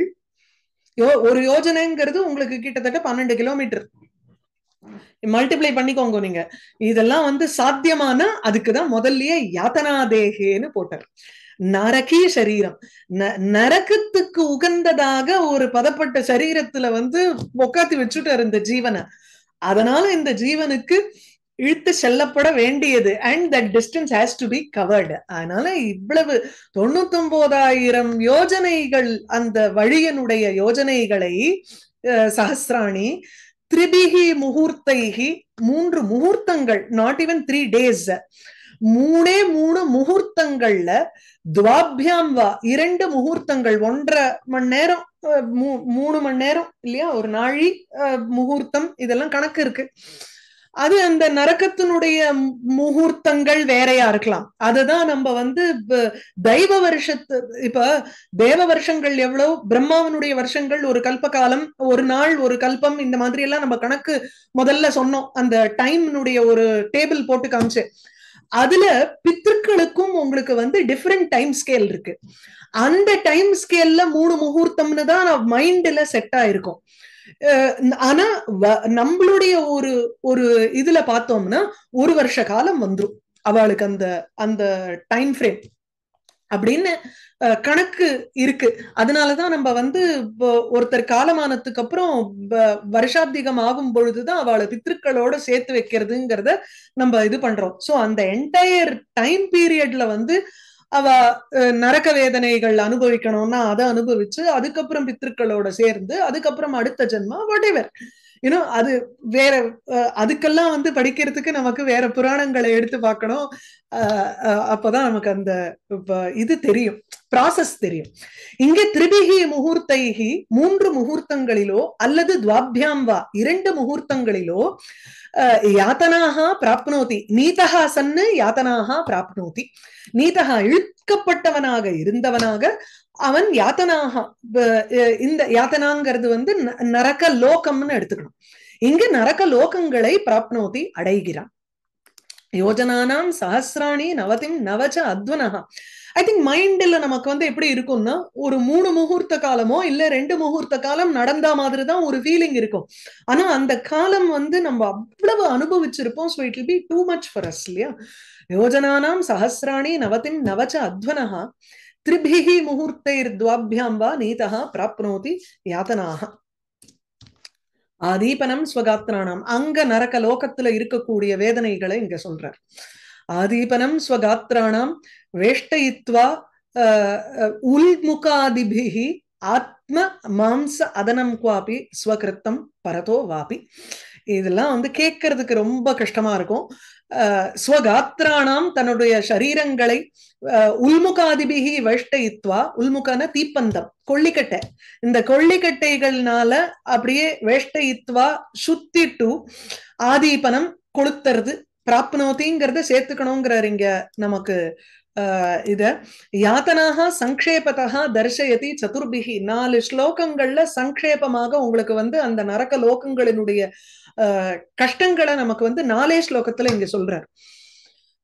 யோ ஒரு யோஜனைங்கிறது உங்களுக்கு கிட்டத்தட்ட பன்னெண்டு கிலோமீட்டர் மல்டிப்ளை பண்ணிக்கோங்க நீங்க இதெல்லாம் வந்து சாத்தியமான அதுக்குதான் முதல்லயே யாத்தனாதேகேன்னு தேகேன்னு போட்டார் நரகி சரீரம் நரக்கத்துக்கு உகந்ததாக ஒரு பதப்பட்ட சரீரத்துல வந்து உக்காத்தி வச்சுட்டு இருந்த ஜீவனை அதனால இந்த ஜீவனுக்கு இழுத்து செல்லப்பட வேண்டியது and that distance has to be covered அதனால இவ்வளவு ஒன்பதாயிரம் யோஜனைகள் அந்த வழியனுடைய யோஜனைகளை சஹசிராணி திரிபிகி முகூர்த்தைகி மூன்று முகூர்த்தங்கள் நாட் ஈவன் த்ரீ டேஸ் மூணே மூணு முகூர்த்தங்கள்ல துவாபியாம் வா இரண்டு முகூர்த்தங்கள் ஒன்றரை மணி நேரம் மூணு மணி நேரம் இல்லையா ஒரு நாழி முகூர்த்தம் இதெல்லாம் கணக்கு இருக்கு அது அந்த நரக்கத்தினுடைய முகூர்த்தங்கள் வேறையா இருக்கலாம் அதுதான் நம்ம வந்து தெய்வ வருஷத்து இப்ப தேவ வருஷங்கள் எவ்வளவு பிரம்மாவனுடைய வருஷங்கள் ஒரு கல்ப காலம் ஒரு நாள் ஒரு கல்பம் இந்த மாதிரி எல்லாம் நம்ம கணக்கு முதல்ல சொன்னோம் அந்த டைம்னுடைய ஒரு டேபிள் போட்டு காமிச்சு அதுல பித்திருக்களுக்கும் உங்களுக்கு வந்து டிஃப்ரெண்ட் டைம் ஸ்கேல் இருக்கு அந்த டைம் ஸ்கேல்ல மூணு முகூர்த்தம்னு தான் மைண்ட்ல செட் ஆயிருக்கும் ஆனா நம்மளுடைய ஒரு ஒரு இதுல பார்த்தோம்னா ஒரு வருஷ காலம் வந்துரும் அவளுக்கு அந்த அந்த டைம் ஃப்ரேம் அப்படின்னு கணக்கு இருக்கு அதனாலதான் நம்ம வந்து ஒருத்தர் காலமானதுக்கு அப்புறம் வருஷாப்திகம் ஆகும் பொழுதுதான் அவளை பித்திருக்களோட சேர்த்து வைக்கிறதுங்கிறத நம்ம இது பண்றோம் சோ அந்த என்டையர் டைம் பீரியட்ல வந்து அவ நரக்க வேதனைகள் அனுபவிக்கணும்னா அதை அனுபவிச்சு அதுக்கப்புறம் பித்திருக்களோட சேர்ந்து அதுக்கப்புறம் அடுத்த ஜென்மா வடைவர் யூனோ அது வேற அதுக்கெல்லாம் வந்து படிக்கிறதுக்கு நமக்கு வேற புராணங்களை எடுத்து பார்க்கணும் அப்பதான் நமக்கு அந்த இது தெரியும் ப்ராசஸ் தெரியும் இங்கே திரிபிகி முகூர்த்தைகி மூன்று முகூர்த்தங்களிலோ அல்லது துவாபியாம் வா இரண்டு முகூர்த்தங்களிலோ யாத்தனாக பிராப்னோதி நீதகா சன்னு யாத்தனாக பிராப்னோதி நீதகா இழுக்கப்பட்டவனாக இருந்தவனாக அவன் யாத்தனாக இந்த யாத்தனாங்கிறது வந்து நரக லோகம்னு எடுத்துக்கணும் இங்கு நரக லோகங்களை பிராப்னோதி அடைகிறான் யோஜனானாம் சஹசிராணி நவதிம் நவச்ச அத்வனகா ஐ திங்க் மைண்ட்ல நமக்கு வந்து எப்படி இருக்கும்னா ஒரு மூணு முகூர்த்த காலமோ இல்ல ரெண்டு முகூர்த்த காலம் நடந்தா மாதிரி தான் ஒரு ஃபீலிங் இருக்கும் ஆனா அந்த காலம் வந்து நம்ம அவ்வளவு அனுபவிச்சிருப்போம் so it be too much for us இல்லையா யோஜனானாம் சஹசிராணி நவதிம் நவச்ச அத்வனஹா त्रिभिः துவாபியாம் வா நீதா பிராப்னோதி यातनाः ஆதீபனம் ஸ்வகாத்திரானாம் அங்க நரக லோகத்துல இருக்கக்கூடிய வேதனைகளை இங்க சொல்றார் ஆதீபனம் ஸ்வகாத்திரானாம் வேஷ்டயித்வா உல்முகாதிபிஹி ஆத்ம மாம்ச அதனம் குவாபி ஸ்வகிருத்தம் பரதோ வாபி இதெல்லாம் வந்து கேட்கறதுக்கு ரொம்ப கஷ்டமா இருக்கும் ஸ்வகாத்ராணாம் தன்னுடைய சரீரங்களை உள்முகாதிபிகி வேஷ்டயித்வா உள்முகான தீப்பந்தம் கொள்ளிக்கட்டை இந்த கொள்ளிக்கட்டைகள்னால அப்படியே வேஷ்டயித்வா சுத்திட்டு ஆதீபனம் கொளுத்துறது பிராப்னோதிங்கிறத சேர்த்துக்கணுங்கிறார் இங்க நமக்கு இத யாத்தனாக சங்கேபதா தர்சயதி சதுர்பிகி நாலு ஸ்லோகங்கள்ல சங்கேபமாக உங்களுக்கு வந்து அந்த நரக்க லோகங்களினுடைய கஷ்டங்களை நமக்கு வந்து நாலே ஸ்லோகத்துல இங்க சொல்றாரு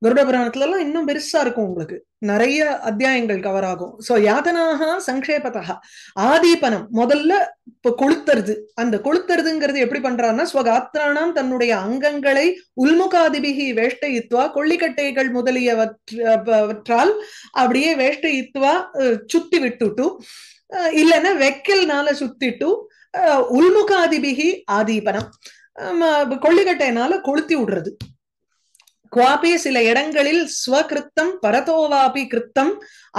கருட புராணத்துல எல்லாம் இன்னும் பெருசா இருக்கும் உங்களுக்கு நிறைய அத்தியாயங்கள் கவர் ஆகும் சோ யாதனாக சங்கேபதா ஆதிபனம் முதல்ல இப்ப கொளுத்தருது அந்த கொளுத்தருதுங்கிறது எப்படி பண்றாருன்னா ஸ்வகாத்திரானாம் தன்னுடைய அங்கங்களை உல்முகாதிபிகி வேஷ்டயித்வா கொள்ளிக்கட்டைகள் முதலியவற்றால் அப்படியே வேஷ்டயித்வா சுத்தி விட்டுட்டு இல்லைன்னா வெக்கல்னால சுத்திட்டு உள்முகாதிபிகி ஆதீபனம் கொள்ளிக்கட்டையினால கொளுத்தி விடுறது குவாபி சில இடங்களில் ஸ்வகிருத்தம் பரதோவாபி கிருத்தம்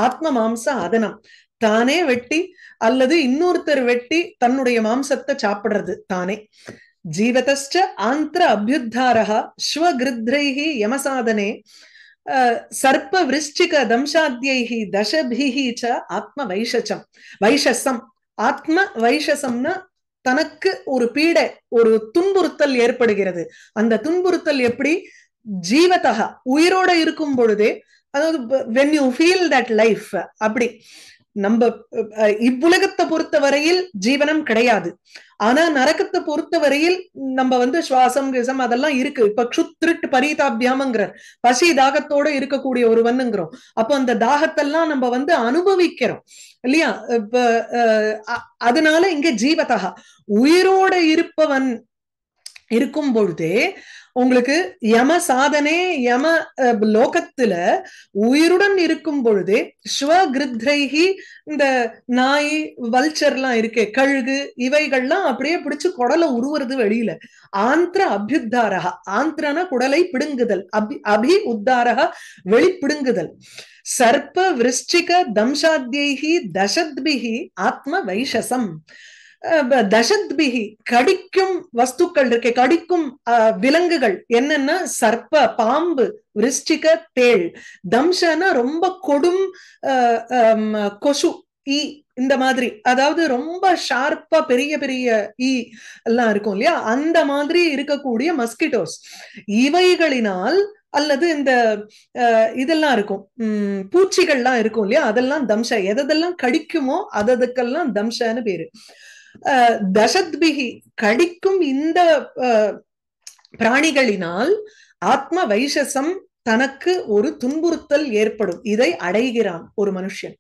ஆத்ம மாம்ச அதனம் தானே வெட்டி அல்லது இன்னொருத்தர் வெட்டி தன்னுடைய மாம்சத்தை சாப்பிடுறது தானே ஜீவதச்ச ஆந்திர அபியுத்தாரா ஸ்வகிருத்ரைஹி யமசாதனே சர்ப்ப விருஷ்டிக தம்சாத்தியைஹி தசபிஹி ச ஆத்ம வைஷச்சம் வைஷசம் ஆத்ம வைஷசம்னா தனக்கு ஒரு பீடை ஒரு துன்புறுத்தல் ஏற்படுகிறது அந்த துன்புறுத்தல் எப்படி ஜீவதகா உயிரோட இருக்கும் பொழுதே அதாவது when you feel that life அப்படி நம்ம இவ்வுலகத்தை பொறுத்த வரையில் ஜீவனம் கிடையாது ஆனா நரக்கத்தை பொறுத்த வரையில் நம்ம வந்து சுவாசம் கிசம் அதெல்லாம் இருக்கு இப்ப க்ஷுத்ருட் பரிதாபியாமங்கிறார் பசி தாகத்தோட இருக்கக்கூடிய ஒரு அப்போ அந்த தாகத்தெல்லாம் நம்ம வந்து அனுபவிக்கிறோம் இல்லையா இப்ப அதனால இங்க ஜீவதகா உயிரோட இருப்பவன் இருக்கும் பொழுதே உங்களுக்கு யம சாதனே யம லோகத்துல உயிருடன் இருக்கும் ஸ்வ ஸ்வகிருத்ரைகி இந்த நாய் வல்ச்சர்லாம் இருக்கே கழுகு இவைகள்லாம் அப்படியே பிடிச்சு குடலை உருவுறது வெளியில ஆந்திர அபியுத்தாரகா ஆந்திரன குடலை பிடுங்குதல் அபி அபி உத்தாரகா வெளிப்பிடுங்குதல் சர்ப்ப விருஷ்டிக தம்சாத்யைகி தசத்பிகி ஆத்ம வைஷசம் தசத்பிகி கடிக்கும் வஸ்துக்கள் இருக்கு கடிக்கும் விலங்குகள் என்னன்னா சர்ப்ப பாம்பு விருஷ்டிக தேள் தம்சனா ரொம்ப கொடும் கொசு ஈ இந்த மாதிரி அதாவது ரொம்ப ஷார்ப்பா பெரிய பெரிய ஈ எல்லாம் இருக்கும் இல்லையா அந்த மாதிரி இருக்கக்கூடிய மஸ்கிட்டோஸ் இவைகளினால் அல்லது இந்த இதெல்லாம் இருக்கும் உம் பூச்சிகள்லாம் இருக்கும் இல்லையா அதெல்லாம் தம்ச எதெல்லாம் கடிக்குமோ அததுக்கெல்லாம் தம்சன்னு பேரு தசத்பிகி கடிக்கும் இந்த பிராணிகளினால் ஆத்ம வைஷசம் தனக்கு ஒரு துன்புறுத்தல் ஏற்படும் இதை அடைகிறான் ஒரு மனுஷன்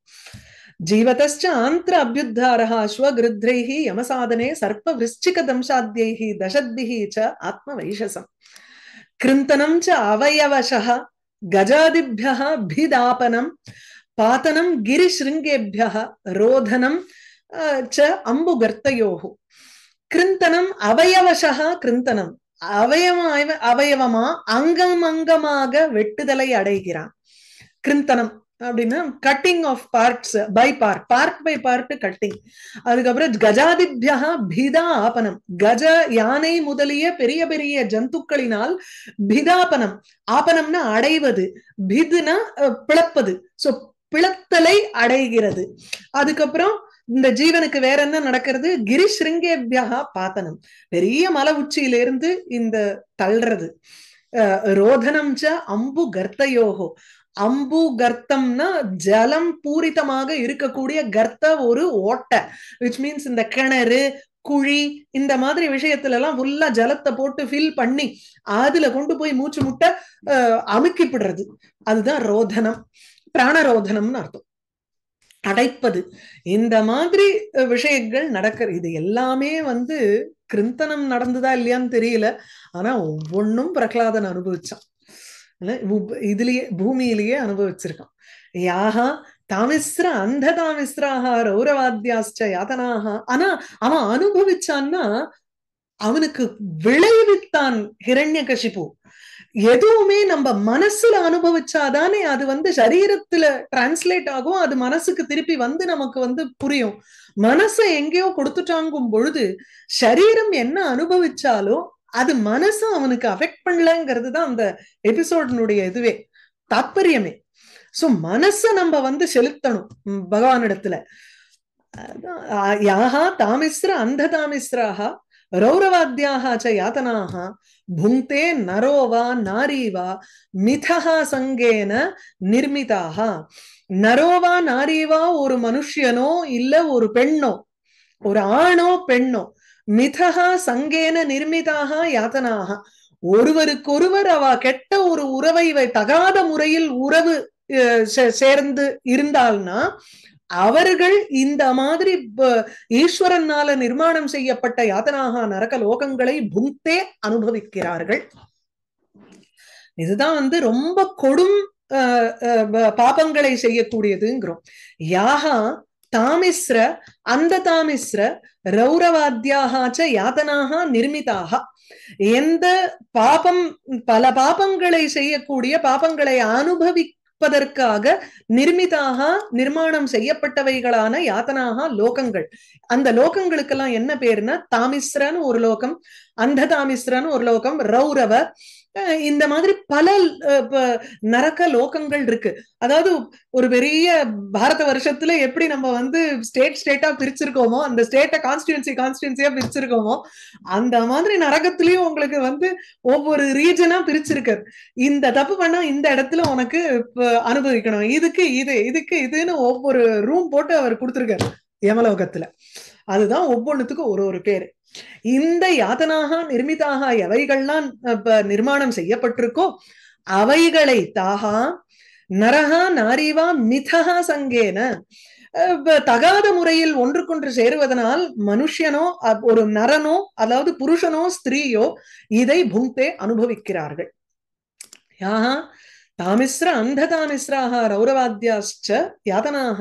ஜீவதச்ச ஆந்திர அபியுத்தாரா அஸ்வகிருத்ரைஹி யமசாதனே சர்ப்ப விருச்சிக தம்சாத்தியைஹி தசத்பிகி ச ஆத்ம வைஷசம் கிருந்தனம் ச அவயவச கஜாதிபிய பிதாபனம் பாத்தனம் கிரிஷ்ருங்கேபிய ரோதனம் ச அம்புகர்த்தையோகு கிருந்தனம் அவயவசா கிருந்தனம் அவயவ அவயவமா அங்கம் அங்கமாக வெட்டுதலை அடைகிறான் கிருந்தனம் அப்படின்னா cutting of parts by part part by part cutting அதுக்கப்புறம் கஜாதிபியா பிதா ஆபனம் கஜ யானை முதலிய பெரிய பெரிய ஜந்துக்களினால் பிதாபனம் ஆபனம்னா அடைவது பிதுனா பிளப்பது சோ பிளத்தலை அடைகிறது அதுக்கப்புறம் இந்த ஜீவனுக்கு வேற என்ன நடக்கிறது கிரிஷ்ருங்கேபியா பாத்தனம் பெரிய மலை உச்சியிலிருந்து இந்த தள்ளுறது ரோதனம் ச அம்பு கர்த்தயோகோ அம்பு கர்த்தம்னா ஜலம் பூரிதமாக இருக்கக்கூடிய கர்த்த ஒரு ஓட்டை விச் மீன்ஸ் இந்த கிணறு குழி இந்த மாதிரி விஷயத்துல எல்லாம் ஃபுல்லா ஜலத்தை போட்டு ஃபில் பண்ணி அதுல கொண்டு போய் மூச்சு முட்டை அமுக்கிப்பிடுறது அதுதான் ரோதனம் பிராணரோதனம்னு அர்த்தம் அடைப்பது இந்த மாதிரி விஷயங்கள் நடக்கிறது இது எல்லாமே வந்து கிருந்தனம் நடந்ததா இல்லையான்னு தெரியல ஆனா ஒவ்வொன்றும் பிரகலாதன் அனுபவிச்சான் இதுலயே பூமியிலேயே அனுபவிச்சிருக்கான் யாகா தாமிஸ்ர அந்த தாமிஸ்ராக ரௌரவாத்தியாச்ச யாதனாக ஆனா அவன் அனுபவிச்சான்னா அவனுக்கு விளைவித்தான் ஹிரண்ய கஷிப்பு எதுவுமே நம்ம மனசுல அனுபவிச்சாதானே அது வந்து சரீரத்துல டிரான்ஸ்லேட் ஆகும் அது மனசுக்கு திருப்பி வந்து நமக்கு வந்து புரியும் மனசை எங்கேயோ கொடுத்துட்டாங்கும் பொழுது சரீரம் என்ன அனுபவிச்சாலும் அது மனசு அவனுக்கு அஃபெக்ட் பண்ணலங்கிறது தான் அந்த எபிசோடனுடைய இதுவே தாற்பயமே சோ மனசை நம்ம வந்து செலுத்தணும் பகவானிடத்துல யாகா தாமிஸ்ர அந்த தாமிஸ்ராக ரௌரவாத்தியாக ச யாத்தனாக புங்கே நரோவா நாரீவா மிதஹா சங்கேன நிர்மிதாக நரோவா நாரீவா ஒரு மனுஷியனோ இல்ல ஒரு பெண்ணோ ஒரு ஆணோ பெண்ணோ மிதகா சங்கேன நிர்மிதாக யாத்தனாக ஒருவருக்கொருவர் அவ கெட்ட ஒரு உறவை தகாத முறையில் உறவு சேர்ந்து இருந்தால்னா அவர்கள் இந்த மாதிரி ஈஸ்வரனால நிர்மாணம் செய்யப்பட்ட யாத்தனாக நரக லோகங்களை புங்கே அனுபவிக்கிறார்கள் இதுதான் வந்து ரொம்ப கொடும் பாபங்களை செய்யக்கூடியதுங்கிறோம் யாகா தாமிஸ்ர அந்த தாமிஸ்ர ரௌரவாத்தியாக ச யாதனாக நிர்மிதாக எந்த பாபம் பல பாபங்களை செய்யக்கூடிய பாபங்களை அனுபவி நிர்மிதாக நிர்மாணம் செய்யப்பட்டவைகளான யாத்தனாக லோகங்கள் அந்த லோகங்களுக்கெல்லாம் என்ன பேருன்னா தாமிஸ்ரன்னு ஒரு லோகம் அந்த தாமிஸ்ரன்னு ஒரு லோகம் ரௌரவ இந்த மாதிரி பல நரக்க லோகங்கள் இருக்கு அதாவது ஒரு பெரிய பாரத வருஷத்துல எப்படி நம்ம வந்து ஸ்டேட் ஸ்டேட்டா பிரிச்சிருக்கோமோ அந்த ஸ்டேட்டை கான்ஸ்டியூன்சி கான்ஸ்டியூன்சியா பிரிச்சிருக்கோமோ அந்த மாதிரி நரகத்திலயும் உங்களுக்கு வந்து ஒவ்வொரு ரீஜனா பிரிச்சிருக்கு இந்த தப்பு பண்ணா இந்த இடத்துல உனக்கு அனுபவிக்கணும் இதுக்கு இது இதுக்கு இதுன்னு ஒவ்வொரு ரூம் போட்டு அவர் கொடுத்துருக்காரு யமலோகத்துல அதுதான் ஒவ்வொன்றுத்துக்கும் ஒரு ஒரு பேரு இந்த யாதனாக நிர்மிதாக எவைகள்லாம் நிர்மாணம் செய்யப்பட்டிருக்கோ அவைகளை தாகா நரகா நாரிவா மிதகா சங்கேன தகாத முறையில் ஒன்றுக்கொன்று சேருவதனால் மனுஷனோ ஒரு நரனோ அதாவது புருஷனோ ஸ்திரீயோ இதை புங்கே அனுபவிக்கிறார்கள் யாஹா தாமிஸ்ர அந்த தாமிஸ்ராக ரௌரவாத்யாச்ச யாதனாக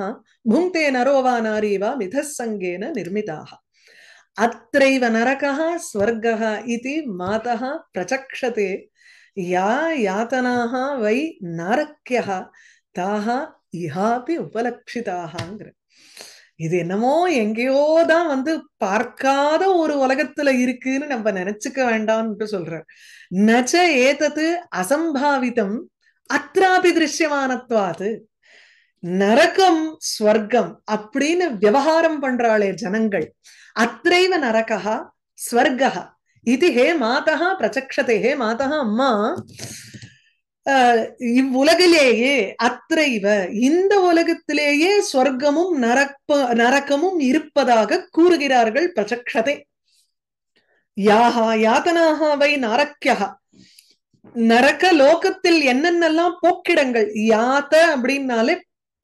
புங்கே நரோவா நாரீவா மிதசங்கேன நிர்மிதாக அத்தைவ நரகா ஸ்வர்கா இது மாதா பிரச்சக்ஷதே யா யாத்தனாக வை நரக்கியா தாகா இஹாபி உபலட்சிதாகங்கிற இது என்னமோ எங்கேயோ தான் வந்து பார்க்காத ஒரு உலகத்துல இருக்குன்னு நம்ம நினைச்சுக்க வேண்டாம்னு சொல்ற நச்ச ஏதத்து அசம்பாவிதம் அத்ராபி திருஷ்யமானத்வாது நரகம் ஸ்வர்க்கம் அப்படின்னு விவகாரம் பண்றாளே ஜனங்கள் அத்தைவ நரகா ஸ்வர்கா இது ஹே மாதா பிரச்சக்ஷதை ஹே மாதா அம்மா இவ்வுலகிலேயே அத்தைவ இந்த உலகத்திலேயே ஸ்வர்க்கமும் நரப்ப நரக்கமும் இருப்பதாக கூறுகிறார்கள் பிரச்சக்ஷதை யாகா யாதனாக வை நரக்கியா நரக்க லோகத்தில் என்னென்னலாம் போக்கிடங்கள் யாத்த அப்படின்னாலே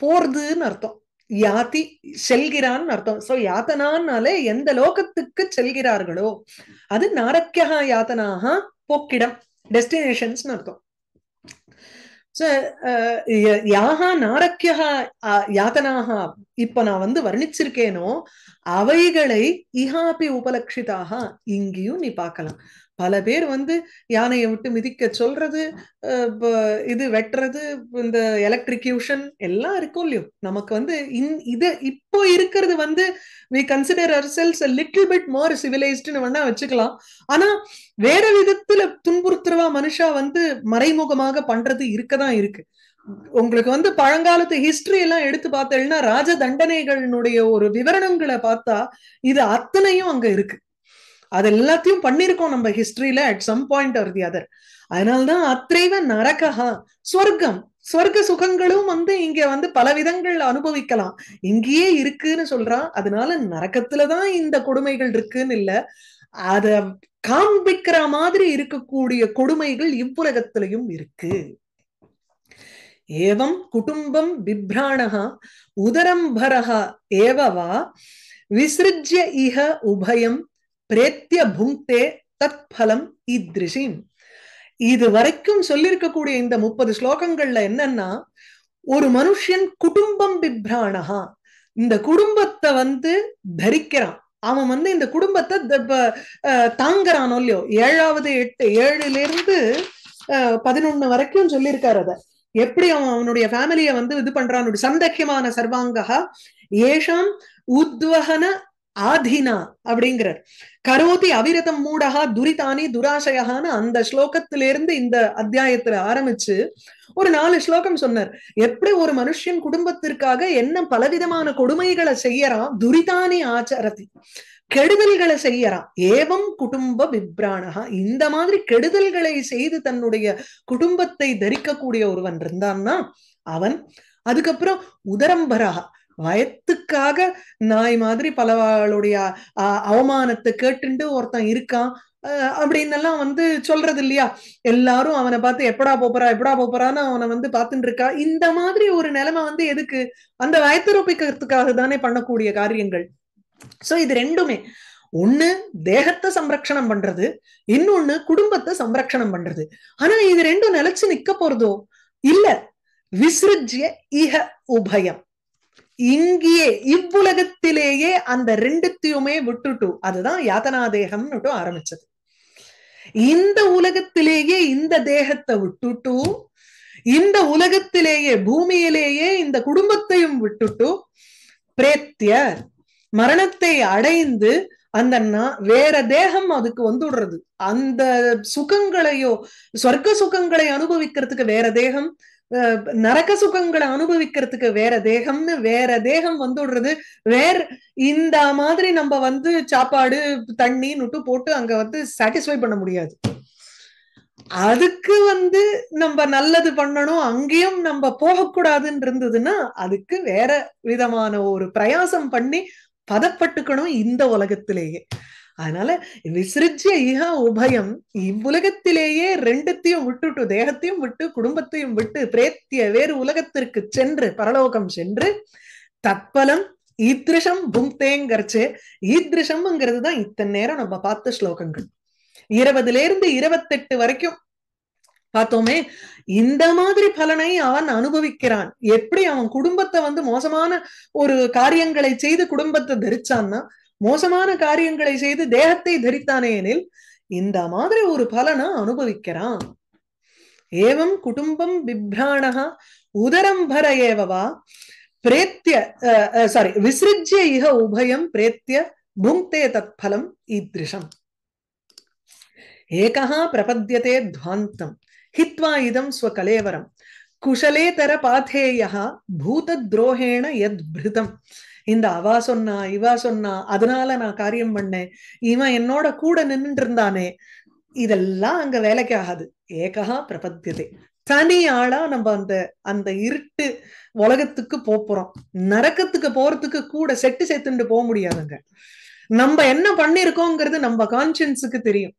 போறதுன்னு அர்த்தம் யாத்தி செல்கிறான்னு அர்த்தம் சோ யாத்தனான்னாலே எந்த லோகத்துக்கு செல்கிறார்களோ அது நாரக்கியா யாத்தனாக போக்கிடம் டெஸ்டினேஷன்ஸ் அர்த்தம் யாகா நாரக்கியா யாத்தனாக இப்ப நான் வந்து வர்ணிச்சிருக்கேனோ அவைகளை இஹாபி உபலட்சிதாக இங்கேயும் நீ பார்க்கலாம் பல பேர் வந்து யானையை விட்டு மிதிக்க சொல்றது இது வெட்டுறது இந்த எலக்ட்ரிக்யூஷன் எல்லாம் இருக்கும் இல்லையோ நமக்கு வந்து இன் இது இப்போ இருக்கிறது வந்து we consider ourselves little bit more சிவிலைஸ்டுன்னு வேணா வச்சுக்கலாம் ஆனா வேற விதத்துல துன்புறுத்துறவா மனுஷா வந்து மறைமுகமாக பண்றது இருக்கதான் இருக்கு உங்களுக்கு வந்து பழங்காலத்து ஹிஸ்டரி எல்லாம் எடுத்து பார்த்தேன்னா ராஜ தண்டனைகளினுடைய ஒரு விவரணங்களை பார்த்தா இது அத்தனையும் அங்க இருக்கு அது எல்லாத்தையும் பண்ணிருக்கோம் நம்ம ஹிஸ்டரியில at some point or the other அதனால்தான் அத்தைவ நரகா ஸ்வர்க்கம் சொர்க்க சுகங்களும் வந்து இங்க வந்து பல விதங்கள் அனுபவிக்கலாம் இங்கேயே இருக்குன்னு சொல்றான் அதனால நரக்கத்துலதான் இந்த கொடுமைகள் இருக்குன்னு இல்ல அத காண்பிக்கிற மாதிரி இருக்கக்கூடிய கொடுமைகள் இவ்வுலகத்திலையும் இருக்கு ஏவம் குடும்பம் பிப்ராணகா உதரம்பரகா ஏவவா விசிருஜ்ய இக உபயம் பிரேத்திய புங்கே தத்பலம் ஈத்ரிஷிம் இது வரைக்கும் சொல்லியிருக்கக்கூடிய இந்த முப்பது ஸ்லோகங்கள்ல என்னன்னா ஒரு மனுஷன் குடும்பம் பிப்ராணகா இந்த குடும்பத்தை வந்து தரிக்கிறான் அவன் வந்து இந்த குடும்பத்தை தாங்குறானோ இல்லையோ ஏழாவது எட்டு ஏழுல இருந்து பதினொன்னு வரைக்கும் சொல்லியிருக்காரு அதை எப்படி அவன் அவனுடைய ஃபேமிலிய வந்து இது பண்றான் சந்தக்கியமான சர்வாங்கா ஏஷாம் உத்வகன ஆதினா அப்படிங்கிறார் கரோதி அவிரதம் மூடகா துரிதானி துராசயகான அந்த ஸ்லோகத்திலிருந்து இந்த அத்தியாயத்துல ஆரம்பிச்சு ஒரு நாலு ஸ்லோகம் சொன்னார் எப்படி ஒரு மனுஷன் குடும்பத்திற்காக என்ன பலவிதமான கொடுமைகளை செய்யறான் துரிதானி ஆச்சாரத்தி கெடுதல்களை செய்யறான் ஏவம் குடும்ப விப்ராணகா இந்த மாதிரி கெடுதல்களை செய்து தன்னுடைய குடும்பத்தை தரிக்கக்கூடிய ஒருவன் இருந்தான்னா அவன் அதுக்கப்புறம் உதரம்பரகா வயத்துக்காக நாய் மாதிரி பலவாளுடைய அவமானத்தை கேட்டுண்டு ஒருத்தன் இருக்கான் அப்படின்னு எல்லாம் வந்து சொல்றது இல்லையா எல்லாரும் அவனை பார்த்து எப்படா போறா எப்படா போறான்னு அவனை வந்து பார்த்துட்டு இருக்கா இந்த மாதிரி ஒரு நிலைமை வந்து எதுக்கு அந்த வயத்திருப்பிக்கிறதுக்காக தானே பண்ணக்கூடிய காரியங்கள் சோ இது ரெண்டுமே ஒண்ணு தேகத்தை சம்ரக்ஷணம் பண்றது இன்னொன்னு குடும்பத்தை சம்ரக்ஷணம் பண்றது ஆனா இது ரெண்டும் நிலைச்சு நிக்க போறதோ இல்ல விசிறிய இக உபயம் இங்கேயே இவ்வுலகத்திலேயே அந்த ரெண்டுத்தையுமே விட்டுட்டு அதுதான் யாத்தனா தேகம்னு ஆரம்பிச்சது இந்த உலகத்திலேயே இந்த தேகத்தை விட்டுட்டு இந்த உலகத்திலேயே பூமியிலேயே இந்த குடும்பத்தையும் விட்டுட்டு பிரேத்திய மரணத்தை அடைந்து அந்த வேற தேகம் அதுக்கு வந்துடுறது அந்த சுகங்களையோ சொர்க்க சுகங்களை அனுபவிக்கிறதுக்கு வேற தேகம் நரக சுகங்களை அனுபவிக்கிறதுக்கு வேற தேகம்னு வேற தேகம் வந்துடுறது வேற இந்த மாதிரி நம்ம வந்து சாப்பாடு தண்ணி நுட்டு போட்டு அங்க வந்து சாட்டிஸ்ஃபை பண்ண முடியாது அதுக்கு வந்து நம்ம நல்லது பண்ணணும் அங்கேயும் நம்ம போகக்கூடாதுன்னு இருந்ததுன்னா அதுக்கு வேற விதமான ஒரு பிரயாசம் பண்ணி பதப்பட்டுக்கணும் இந்த உலகத்திலேயே அதனால விசிறிஜ்ய ஈகா உபயம் இவ்வுலகத்திலேயே ரெண்டுத்தையும் விட்டுட்டு தேகத்தையும் விட்டு குடும்பத்தையும் விட்டு பிரேத்திய வேறு உலகத்திற்கு சென்று பரலோகம் சென்று தற்பலம் ஈத்ரிஷம் பும்தேங்கிறச்சு ஈத்ரிஷம்ங்கிறது தான் இத்தனை நேரம் நம்ம பார்த்த ஸ்லோகங்கள் இருபதுல இருந்து இருபத்தெட்டு வரைக்கும் பார்த்தோமே இந்த மாதிரி பலனை அவன் அனுபவிக்கிறான் எப்படி அவன் குடும்பத்தை வந்து மோசமான ஒரு காரியங்களை செய்து குடும்பத்தை தரிச்சான்னா மோசமான காரியங்களை செய்து தேகத்தை தரித்தானே எனில் இந்த மாதிரி ஒரு பலனை அனுபவிக்கிறான் ஏவம் குடும்பம் பிப்ராணா உதரம் பர ஏவவா பிரேத்திய சாரி விசிருஜ்ய இக உபயம் பிரேத்திய புங்கே தத் பலம் ஈத்ரிஷம் ஏகா பிரபத்தியதே துவாந்தம் ஹித்வா இதம் ஸ்வகலேவரம் குஷலேதர பாதேயா பூதத்ரோகேண யத் பிருதம் இந்த அவா சொன்னா இவா சொன்னா அதனால நான் காரியம் பண்ணேன் இவன் என்னோட கூட நின்றுட்டு இருந்தானே இதெல்லாம் அங்க வேலைக்கு ஆகாது ஏகா பிரபத்தியதே தனி ஆளா நம்ம அந்த அந்த இருட்டு உலகத்துக்கு போறோம் நரக்கத்துக்கு போறதுக்கு கூட செட்டு சேர்த்துட்டு போக முடியாதுங்க நம்ம என்ன பண்ணிருக்கோங்கிறது நம்ம கான்சியன்ஸுக்கு தெரியும்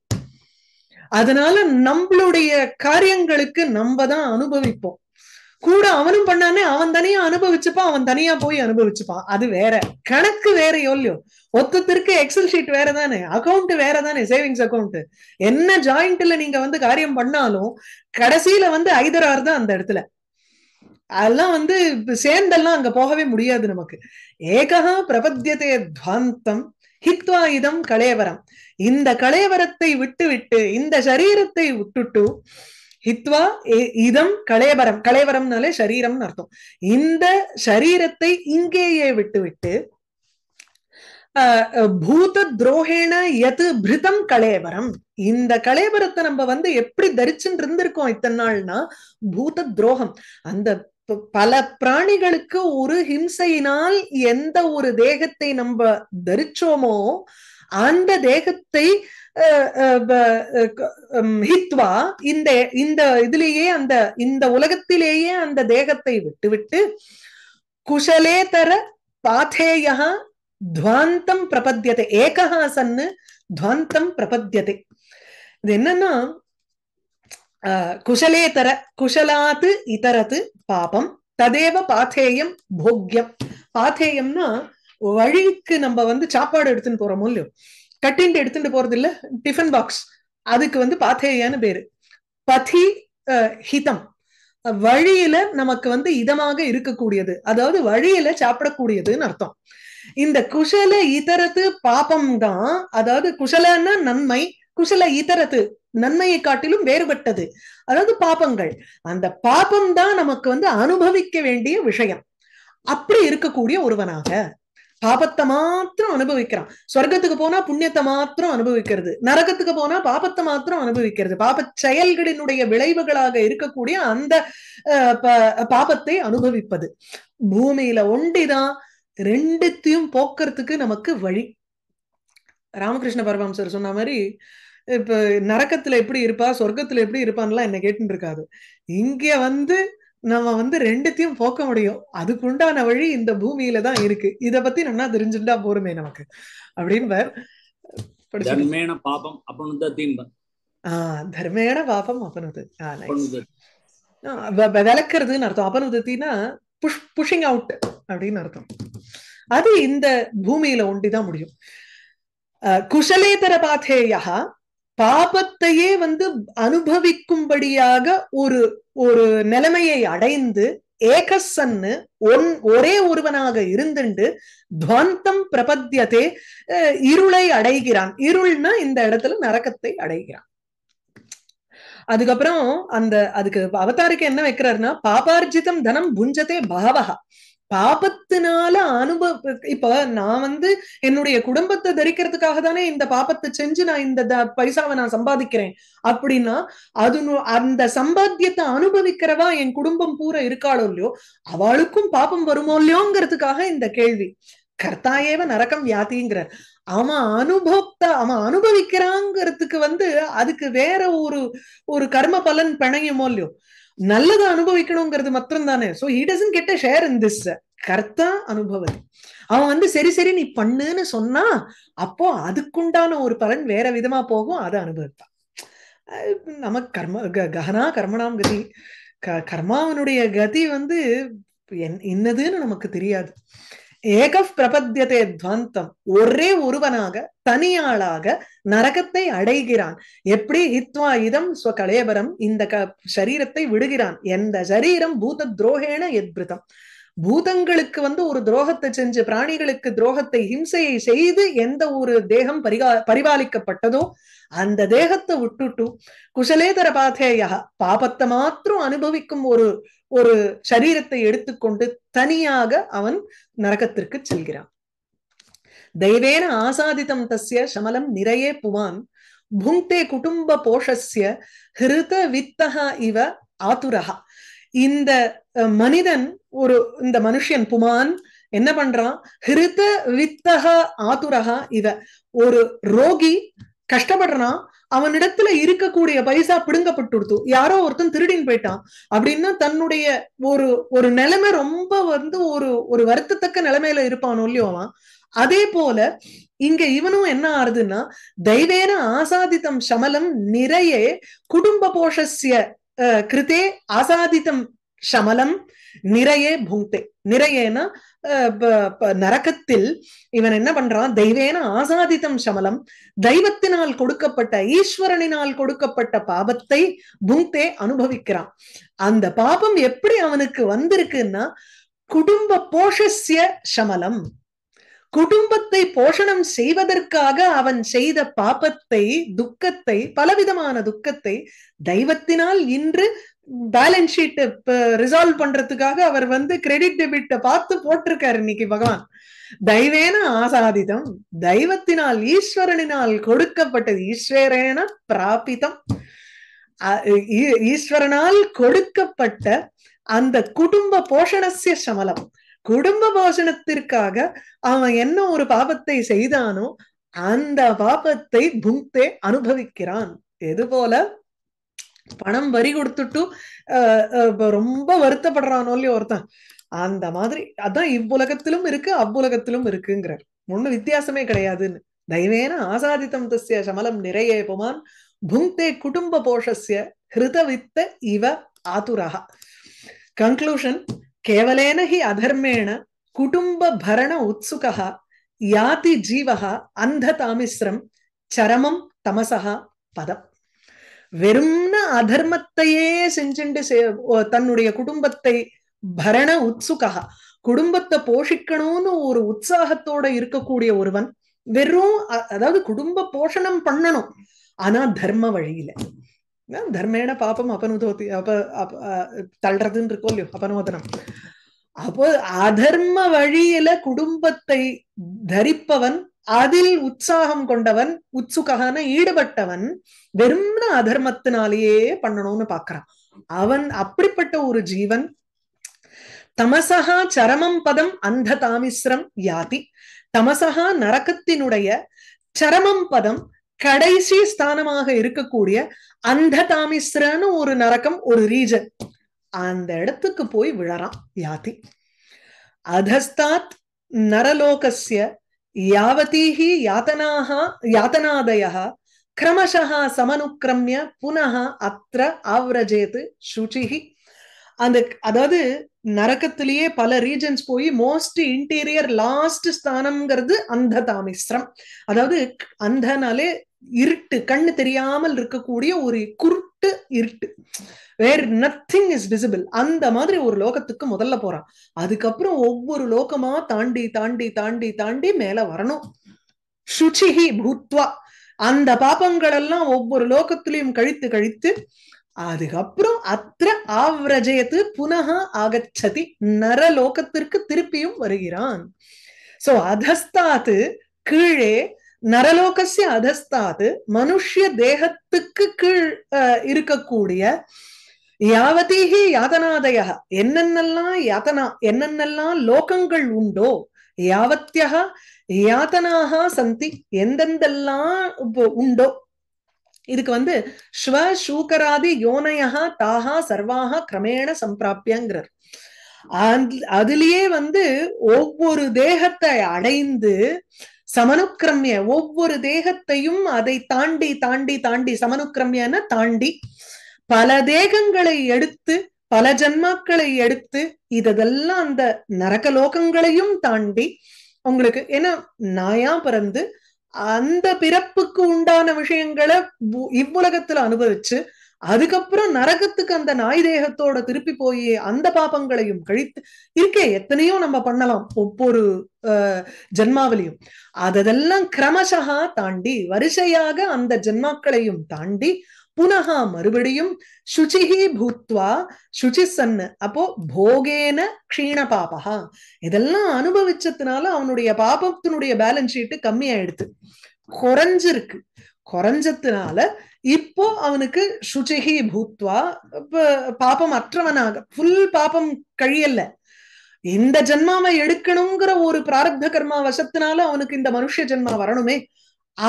அதனால நம்மளுடைய காரியங்களுக்கு நம்ம தான் அனுபவிப்போம் கூட அவனும் பண்ணானே அவன் தனியா அனுபவிச்சுப்பான் அவன் தனியா போய் அனுபவிச்சுப்பான் அது வேற கணக்கு வேறையோ இல்லையோ ஒத்தத்திற்கு எக்ஸல் ஷீட் வேற தானே அக்கௌண்ட் வேற தானே சேவிங்ஸ் அக்கௌண்ட் என்ன ஜாயிண்ட்ல நீங்க வந்து காரியம் பண்ணாலும் கடைசியில வந்து ஐதராறு தான் அந்த இடத்துல அதெல்லாம் வந்து சேர்ந்தெல்லாம் அங்க போகவே முடியாது நமக்கு ஏகா பிரபத்தியதே துவாந்தம் ஹித்வாயுதம் கலையவரம் கலேவரம் இந்த கலேவரத்தை விட்டு விட்டு இந்த சரீரத்தை விட்டுட்டு ஹித்வா இதம் கலைவரம் களையபரம்னாலே சரீரம்னு அர்த்தம் இந்த சரீரத்தை இங்கேயே விட்டுவிட்டு பூத துரோகேன எது பிரிதம் கலேவரம் இந்த கலேவரத்தை நம்ம வந்து எப்படி தரிச்சுட்டு இருந்திருக்கோம் இத்தனை நாள்னா பூத துரோகம் அந்த பல பிராணிகளுக்கு ஒரு ஹிம்சையினால் எந்த ஒரு தேகத்தை நம்ம தரிச்சோமோ அந்த தேகத்தை ஹித்வா இந்த இந்த இதுலேயே அந்த இந்த உலகத்திலேயே அந்த தேகத்தை விட்டுவிட்டு குஷலேதர பாதேயா துவாந்தம் பிரபத்தியதை ஏகஹாசன்னு துவாந்தம் பிரபத்தியதை இது என்னன்னா குஷலேதர குஷலாத்து இதரத்து பாபம் ததேவ பாத்தேயம் போக்கியம் பாத்தேயம்னா வழிக்கு நம்ம வந்து சாப்பாடு எடுத்துன்னு போறோமோ இல்லையோ கட்டின்ட்டு எடுத்துட்டு போறது இல்ல டிஃபன் பாக்ஸ் அதுக்கு வந்து பாத்தேயான்னு பேரு பதி ஹிதம் வழியில நமக்கு வந்து இதமாக இருக்கக்கூடியது அதாவது வழியில சாப்பிடக்கூடியதுன்னு அர்த்தம் இந்த குஷல இதரத்து பாபம் தான் அதாவது குஷலன்னா நன்மை குசல இதரத்து நன்மையை காட்டிலும் வேறுபட்டது அதாவது பாபங்கள் அந்த பாபம் தான் நமக்கு வந்து அனுபவிக்க வேண்டிய விஷயம் அப்படி இருக்கக்கூடிய ஒருவனாக பாபத்தை மாத்திரம் அனுபவிக்கிறான் சொர்க்கத்துக்கு போனா புண்ணியத்தை மாத்திரம் அனுபவிக்கிறது நரகத்துக்கு போனா பாபத்தை மாத்திரம் அனுபவிக்கிறது பாப செயல்களினுடைய விளைவுகளாக இருக்கக்கூடிய அந்த பாபத்தை அனுபவிப்பது பூமியில ஒண்டிதான் ரெண்டுத்தையும் போக்குறதுக்கு நமக்கு வழி ராமகிருஷ்ண பரமஹம்சர் சொன்ன மாதிரி இப்ப நரக்கத்துல எப்படி இருப்பா சொர்க்கத்துல எப்படி இருப்பான்லாம் என்ன கேட்டுன்னு இருக்காது இங்க வந்து நம்ம வந்து ரெண்டுத்தையும் போக்க முடியும் அதுக்கு உண்டான வழி இந்த பூமியில தான் இருக்கு இத பத்தி நல்லா தெரிஞ்சுட்டா போருமே நமக்கு அப்படின்னு பாபம் ஆஹ் தர்மேன பாபம் அப்பனுது விளக்குறதுன்னு அர்த்தம் அப்பனுதத்தின்னா புஷ் புஷிங் அவுட் அப்படின்னு அர்த்தம் அது இந்த பூமியில ஒண்டிதான் முடியும் குஷலேதர பாத்தேயா பாபத்தையே வந்து அனுபவிக்கும்படியாக ஒரு ஒரு நிலைமையை அடைந்து ஏகசன்னு ஒன் ஒரே ஒருவனாக இருந்துண்டு துவந்தம் பிரபத்தியதே இருளை அடைகிறான் இருள்னா இந்த இடத்துல நரக்கத்தை அடைகிறான் அதுக்கப்புறம் அந்த அதுக்கு அவதாருக்கு என்ன வைக்கிறாருன்னா பாபார்ஜிதம் தனம் புஞ்சதே பாவகா பாபத்தினால அனுபவ இப்ப நான் வந்து என்னுடைய குடும்பத்தை தரிக்கிறதுக்காக தானே இந்த பாபத்தை செஞ்சு நான் இந்த பைசாவை நான் சம்பாதிக்கிறேன் அப்படின்னா அது அந்த சம்பாத்தியத்தை அனுபவிக்கிறவா என் குடும்பம் பூரா இருக்காளோ இல்லையோ அவளுக்கும் பாபம் வருமோ இல்லையோங்கிறதுக்காக இந்த கேள்வி கர்த்தாயேவ நரக்கம் வியாதிங்கிறார் அவன் அனுபவத்தை அவன் அனுபவிக்கிறாங்கிறதுக்கு வந்து அதுக்கு வேற ஒரு ஒரு கர்ம பலன் பிணையுமோ இல்லையோ நல்லதை அனுபவிக்கணுங்கிறது மாத்திரம் தானே so he doesn't get a share in this கர்த்தா அனுபவதி அவன் வந்து சரி சரி நீ பண்ணுன்னு சொன்னா அப்போ அதுக்குண்டான ஒரு பலன் வேற விதமா போகும் அதை அனுபவிப்பான் நம்ம கர்ம ககனா கர்மனாம் கதி கர்மாவனுடைய கதி வந்து என் என்னதுன்னு நமக்கு தெரியாது ஏக பிரபத்தியதே துவந்தம் ஒரே ஒருவனாக தனியாளாக நரகத்தை அடைகிறான் எப்படி ஹித்வா இதம் ஸ்வகலேபரம் இந்த க சரீரத்தை விடுகிறான் எந்த சரீரம் பூத துரோகேன எத்ருதம் பூதங்களுக்கு வந்து ஒரு துரோகத்தை செஞ்சு பிராணிகளுக்கு துரோகத்தை ஹிம்சையை செய்து எந்த ஒரு தேகம் பரிகா பரிபாலிக்கப்பட்டதோ அந்த தேகத்தை விட்டுட்டு குசலேதர பாதேயா பாபத்தை மாத்திரம் அனுபவிக்கும் ஒரு ஒரு சரீரத்தை எடுத்துக்கொண்டு தனியாக அவன் நரகத்திற்கு செல்கிறான் தெய்வேன ஆசாதிதம் தஸ்ய சமலம் நிறையே புவான் புங்கே குடும்ப போஷஸ்ய ஹிருத வித்தகா இவ ஆதுரகா இந்த மனிதன் ஒரு இந்த மனுஷன் புமான் என்ன பண்றான் ஹிருத வித்தக ஆதுரகா இவ ஒரு ரோகி கஷ்டப்படுறான் அவனிடத்துல இருக்கக்கூடிய பைசா பிடுங்கப்பட்டுடுத்து யாரோ ஒருத்தன் திருடின்னு போயிட்டான் அப்படின்னா தன்னுடைய ஒரு ஒரு நிலைமை ரொம்ப வந்து ஒரு ஒரு வருத்தத்தக்க நிலைமையில இருப்பானோ இல்லையோ அவன் அதே போல இங்க இவனும் என்ன ஆறுதுன்னா தெய்வேன ஆசாதித்தம் சமலம் நிறைய குடும்ப போஷஸ்ய கிருத்தே ஆசாதித்தம் சமலம் நிறைய புங்கே நிறையனா நரக்கத்தில் இவன் என்ன பண்றான் தெய்வேன ஆசாதித்தம் சமலம் தெய்வத்தினால் கொடுக்கப்பட்ட ஈஸ்வரனினால் கொடுக்கப்பட்ட பாபத்தை புங்கே அனுபவிக்கிறான் அந்த பாபம் எப்படி அவனுக்கு வந்திருக்குன்னா குடும்ப போஷஸ்ய சமலம் குடும்பத்தை போஷணம் செய்வதற்காக அவன் செய்த பாபத்தை துக்கத்தை பலவிதமான துக்கத்தை தெய்வத்தினால் இன்று பேலன்ஸ் ஷீட் ரிசால்வ் பண்றதுக்காக அவர் வந்து கிரெடிட் டெபிட் பார்த்து போட்டிருக்காரு இன்னைக்கு பகவான் தெய்வேன ஆசாதிதம் தெய்வத்தினால் ஈஸ்வரனினால் கொடுக்கப்பட்டது ஈஸ்வரேன பிராபிதம் ஈஸ்வரனால் கொடுக்கப்பட்ட அந்த குடும்ப போஷணசிய சமலம் குடும்ப போஷணத்திற்காக அவன் என்ன ஒரு பாபத்தை செய்தானோ அந்த பாபத்தை புங்கே அனுபவிக்கிறான் எது போல பணம் வரி கொடுத்துட்டு ரொம்ப வருத்தப்படுறானோ இல்லையோ ஒருத்தன் அந்த மாதிரி அதான் இவ்வுலகத்திலும் இருக்கு அவ்வுலகத்திலும் இருக்குங்கிறார் ஒண்ணு வித்தியாசமே கிடையாதுன்னு தயவேன ஆசாதித்தம் தசிய சமலம் நிறைய புமான் புங்கே குடும்ப போஷஸ்ய ஹிருதவித்த இவ ஆதுரஹா கன்க்ளூஷன் கேவலேன ஹி அதர்மேண குடும்ப பரண உத்சுகா யாதி ஜீவகா அந்த தாமிஸ்ரம் சரமம் தமசகா பதம் வெறும்ன அதர்மத்தையே செஞ்சுண்டு தன்னுடைய குடும்பத்தை பரண உத்சுகா குடும்பத்தை போஷிக்கணும்னு ஒரு உற்சாகத்தோட இருக்கக்கூடிய ஒருவன் வெறும் அதாவது குடும்ப போஷணம் பண்ணணும் ஆனா தர்ம வழியில தர்மேன பாப்பம் அபனுதோதி அப்ப தள்ளுறதுன்னு இருக்கோ இல்லையோ அபனோதனம் அப்போ அதர்ம வழியில குடும்பத்தை தரிப்பவன் அதில் உற்சாகம் கொண்டவன் உற்சுகன ஈடுபட்டவன் வெறும் அதர்மத்தினாலேயே பண்ணணும்னு பாக்குறான் அவன் அப்படிப்பட்ட ஒரு ஜீவன் தமசகா சரமம் பதம் அந்த தாமிஸ்ரம் யாதி தமசகா நரக்கத்தினுடைய சரமம் பதம் கடைசி ஸ்தானமாக இருக்கக்கூடிய அந்த தாமிஸ்ரன்னு ஒரு நரக்கம் ஒரு ரீஜன் அந்த இடத்துக்கு போய் விழறான் யாதி அதஸ்தாத் நரலோகசிய यावतीः यातनाः यातनादयः क्रमशः समनुक्रम्य पुनः அத்திர ஆவ்ரஜேத்து சுச்சிஹி அந்த அதாவது நரக்கத்திலேயே பல ரீஜன்ஸ் போய் மோஸ்ட் இன்டீரியர் லாஸ்ட் ஸ்தானம்ங்கிறது அந்த தாமிஸ்ரம் அதாவது அந்தனாலே இருட்டு கண்ணு தெரியாமல் இருக்கக்கூடிய ஒரு குருட்டு இருட்டு வேர் நத்திங் இஸ் விசிபிள் அந்த மாதிரி ஒரு லோகத்துக்கு முதல்ல போறான் அதுக்கப்புறம் ஒவ்வொரு லோகமா தாண்டி தாண்டி தாண்டி தாண்டி மேல வரணும் சுச்சிஹி பூத்வா அந்த பாபங்கள் எல்லாம் ஒவ்வொரு லோகத்திலையும் கழித்து கழித்து அதுக்கப்புறம் அத்திர ஆவ்ரஜயத்து புனக ஆகச்சதி நரலோகத்திற்கு திருப்பியும் வருகிறான் சோ அதஸ்தாத்து கீழே நரலோகசிய அதஸ்தாது மனுஷிய தேகத்துக்கு கீழ் இருக்கக்கூடிய யாவதீகி யாதனாதய என்னென்னலாம் யாதனா என்னென்னலாம் லோகங்கள் உண்டோ யாவத்தியா யாதனாக சந்தி எந்தெந்தெல்லாம் உண்டோ இதுக்கு வந்து ஸ்வ சூக்கராதி யோனையா தாகா சர்வாக கிரமேண சம்பிராபியங்கிறார் அதுலயே வந்து ஒவ்வொரு தேகத்தை அடைந்து சமனுக்கிரமிய ஒவ்வொரு தேகத்தையும் அதை தாண்டி தாண்டி தாண்டி சமனுக்கிரமியன தாண்டி பல தேகங்களை எடுத்து பல ஜென்மாக்களை எடுத்து இதெல்லாம் அந்த லோகங்களையும் தாண்டி உங்களுக்கு ஏன்னா நாயா பிறந்து அந்த பிறப்புக்கு உண்டான விஷயங்களை இவ்வுலகத்துல அனுபவிச்சு அதுக்கப்புறம் நரகத்துக்கு அந்த நாய் தேகத்தோட திருப்பி போய் அந்த பாபங்களையும் கழித்து இருக்கே எத்தனையோ நம்ம பண்ணலாம் ஒவ்வொரு ஜென்மாவிலையும் அதெல்லாம் கிரமசா தாண்டி வரிசையாக அந்த ஜென்மாக்களையும் தாண்டி புனகா மறுபடியும் சுச்சிஹி பூத்வா சுச்சி சன் அப்போ போகேன க்ஷீண பாபா இதெல்லாம் அனுபவிச்சதுனால அவனுடைய பாபத்தினுடைய பேலன்ஸ் ஷீட்டு ஆயிடுச்சு குறைஞ்சிருக்கு குறைஞ்சதுனால இப்போ அவனுக்கு சுச்சிகி பூத்வா பாப்பம் அற்றவனாக புல் பாப்பம் கழியல்ல இந்த ஜென்மாவை எடுக்கணுங்கிற ஒரு பிராரப்த கர்மா வசத்தினால அவனுக்கு இந்த மனுஷ ஜென்மா வரணுமே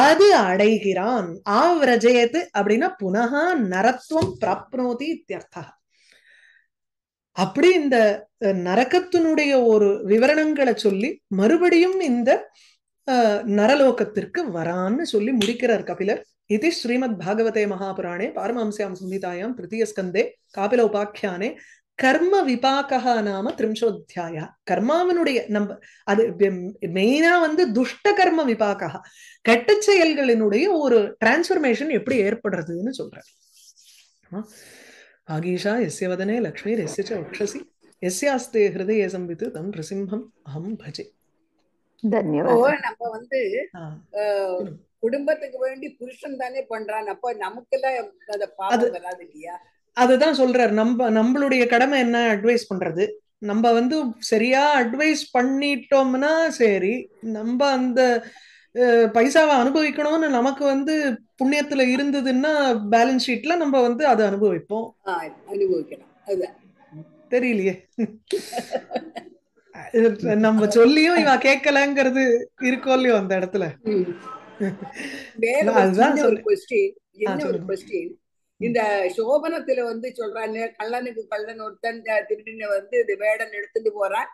அது அடைகிறான் ஆவ்ரஜயத்து அப்படின்னா புனகா நரத்துவம் பிராப்னோதி இத்தியர்த்தா அப்படி இந்த நரக்கத்தினுடைய ஒரு விவரணங்களை சொல்லி மறுபடியும் இந்த நரலோகத்திற்கு வரான்னு சொல்லி முடிக்கிறார் கபிலர் इति பாகவதே महापुराणे पारमांस्यां संहितायां तृतीयस्कन्दे कापिल उपाख्याने கர்ம விபாகா நாம திரிம்சோத்தியாய கர்மாவனுடைய நம்ப அது மெயினா வந்து துஷ்ட கர்ம விபாகா கெட்ட செயல்களினுடைய ஒரு டிரான்ஸ்பர்மேஷன் எப்படி ஏற்படுறதுன்னு சொல்றாரு ஆகீஷா எஸ்ய வதனே லக்ஷ்மி எஸ்யச்ச வக்ஷசி எஸ்யாஸ்தே ஹிருதய சம்பித்து தம் ரிசிம்ஹம் அஹம் பஜே நம்ம வந்து குடும்பத்துக்கு வேண்டி புருஷன் தானே பண்றான் அப்ப நமக்கு எல்லாம் பாவம் வராது இல்லையா அதுதான் சொல்றாரு நம்ம நம்மளுடைய கடமை என்ன அட்வைஸ் பண்றது நம்ம வந்து சரியா அட்வைஸ் பண்ணிட்டோம்னா சரி நம்ம அந்த பைசாவை அனுபவிக்கணும்னு நமக்கு வந்து புண்ணியத்துல இருந்ததுன்னா பேலன்ஸ் ஷீட்ல நம்ம வந்து அதை அனுபவிப்போம் அனுபவிக்கணும் தெரியலையே நம்ம சொல்லியும் இவன் கேட்கலங்கிறது இருக்கோ இல்லையோ அந்த இடத்துல இந்த சோபனத்துல வந்து சொல்றாங்க கல்லனுக்கு கல்லன் ஒருத்தன் திருடின வந்து இது வேடன் எடுத்துட்டு போறான்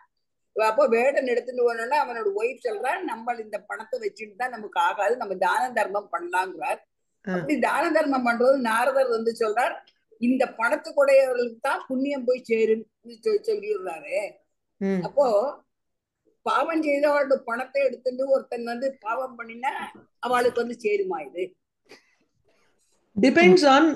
அப்போ வேடன் எடுத்துட்டு போனோம்னா அவனோட ஒய்ஃப் சொல்றான் நம்ம இந்த பணத்தை வச்சுட்டு தான் நமக்கு ஆகாது நம்ம தான தர்மம் பண்ணலாங்கிறார் அப்படி தான தர்மம் பண்றது நாரதர் வந்து சொல்றார் இந்த பணத்துக்குடையவர்களுக்கு தான் புண்ணியம் போய் சேரும் சொல்லி சொல்லிடுறாரு அப்போ பாவம் செய்த அவளோட பணத்தை எடுத்துட்டு ஒருத்தன் வந்து பாவம் பண்ணினா அவளுக்கு வந்து சேருமா இது டிபெண்ட்ஸ் ஆன்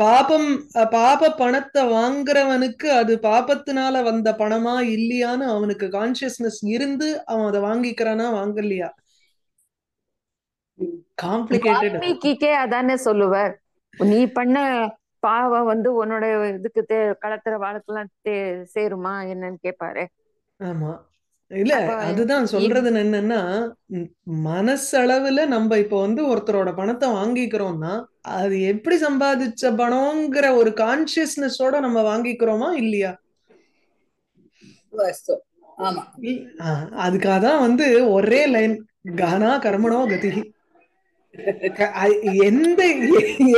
பாபம் பாப பணத்தை வாங்குறவனுக்கு அது பாபத்தினால வந்த பணமா இல்லையான்னு அவனுக்கு கான்சியஸ்னஸ் இருந்து அவன் அதை வாங்கிக்கிறானா வாங்கலையா காம்ப்ளிகேட்டட் அதானே சொல்லுவார் நீ பண்ண பாவம் வந்து உன்னோட இதுக்கு தே களத்துற வாழ்க்கெல்லாம் சேருமா என்னன்னு கேட்பாரு ஆமா இல்ல அதுதான் சொல்றது என்னன்னா மனசளவுல நம்ம இப்ப வந்து ஒருத்தரோட பணத்தை வாங்கிக்கிறோம்னா அது எப்படி சம்பாதிச்ச பணம்ங்கிற ஒரு கான்சியஸ்னஸோட நம்ம வாங்கிக்கிறோமா இல்லையா அதுக்காக தான் வந்து ஒரே லைன் கனா கர்மனோ கதி எந்த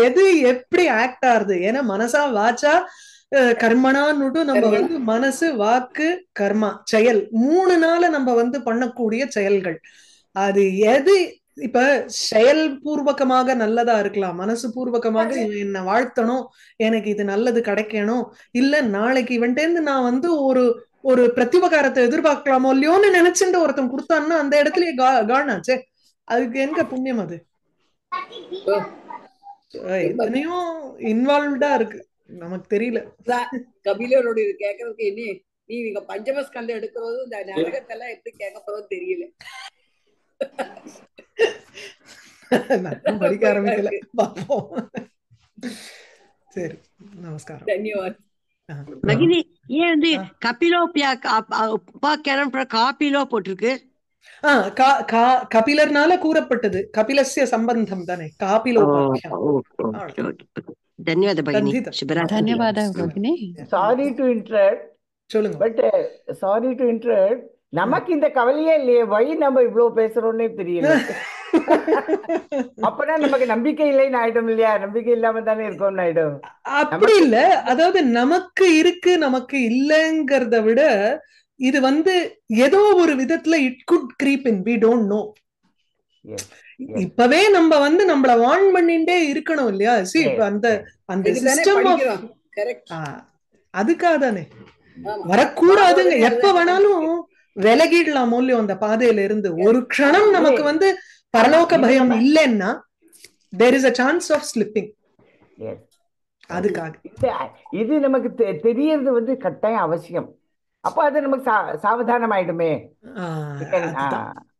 எது எப்படி ஆக்ட் ஆறுது ஏன்னா மனசா வாச்சா கர்மனான்னு நம்ம வந்து மனசு வாக்கு கர்மா செயல் மூணு நாள நம்ம வந்து பண்ணக்கூடிய செயல்கள் அது எது இப்ப செயல் பூர்வகமாக நல்லதா இருக்கலாம் மனசு பூர்வகமாக என்ன வாழ்த்தணும் எனக்கு இது நல்லது கிடைக்கணும் இல்ல நாளைக்கு இவன்ட்டேந்து நான் வந்து ஒரு ஒரு பிரத்திபகாரத்தை எதிர்பார்க்கலாமோ இல்லையோன்னு நினைச்சுட்டு ஒருத்தன் கொடுத்தான்னு அந்த இடத்துல காணாச்சே அதுக்கு எங்க புண்ணியம் அது எத்தனையோ இன்வால்வ்டா இருக்கு நமக்கு தெரியல கபிலருடைய கேக்குறதுக்கு என்ன நீ இங்க பஞ்சமஸ்கந்தம் எடுக்கிறது இந்த நரகத்தெல்லாம் எப்படி கேட்க போறதும் தெரியல படிக்க ஆரம்பிக்கல சரி நமஸ்காரம் தன்யவாத் மகினி ஏன் வந்து கபிலோபியா காபிலோ போட்டிருக்கு ஆஹ் கபிலர்னால கூறப்பட்டது கபிலசிய சம்பந்தம் தானே காபிலோ சாரி டு இன்டரப்ட் சொல்லுங்க பட் சாரி டு இன்டரப்ட் நமக்கு இந்த கவலையே இல்லையே வை நம்ம இவ்வளவு பேசுறோம்னே தெரியல அப்பனா நமக்கு நம்பிக்கை இல்லைன்னு ஆயிடும் இல்லையா நம்பிக்கை இல்லாம தானே இருக்கோம்னு ஆயிடும் அப்படி இல்ல அதாவது நமக்கு இருக்கு நமக்கு இல்லைங்கிறத விட இது வந்து ஏதோ ஒரு விதத்துல it could creep in we don't know இப்பவே நம்ம வந்து நம்மள வார்ன் பண்ணிட்டே இருக்கணும் இல்லையா சி அந்த அந்த சிஸ்டம் அதுக்காக தானே வரக்கூடாதுங்க எப்ப வேணாலும் விலகிடலாம் மூலியம் அந்த பாதையில இருந்து ஒரு க்ஷணம் நமக்கு வந்து பரலோக பயம் இல்லைன்னா there is a chance of slipping அதுக்காக இது நமக்கு தெரியறது வந்து கட்டாயம் அவசியம் அப்ப அது நமக்கு சாவதானம் ஆயிடுமே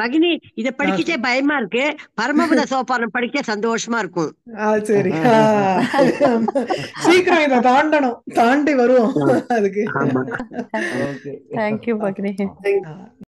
பகினி இத படிக்கிட்டே பயமா இருக்கு பரமபுத சோபானம் படிக்க சந்தோஷமா இருக்கும் சரி சீக்கிரம் இத தாண்டணும் தாண்டி வருவோம் அதுக்கு தேங்க்யூ பகினி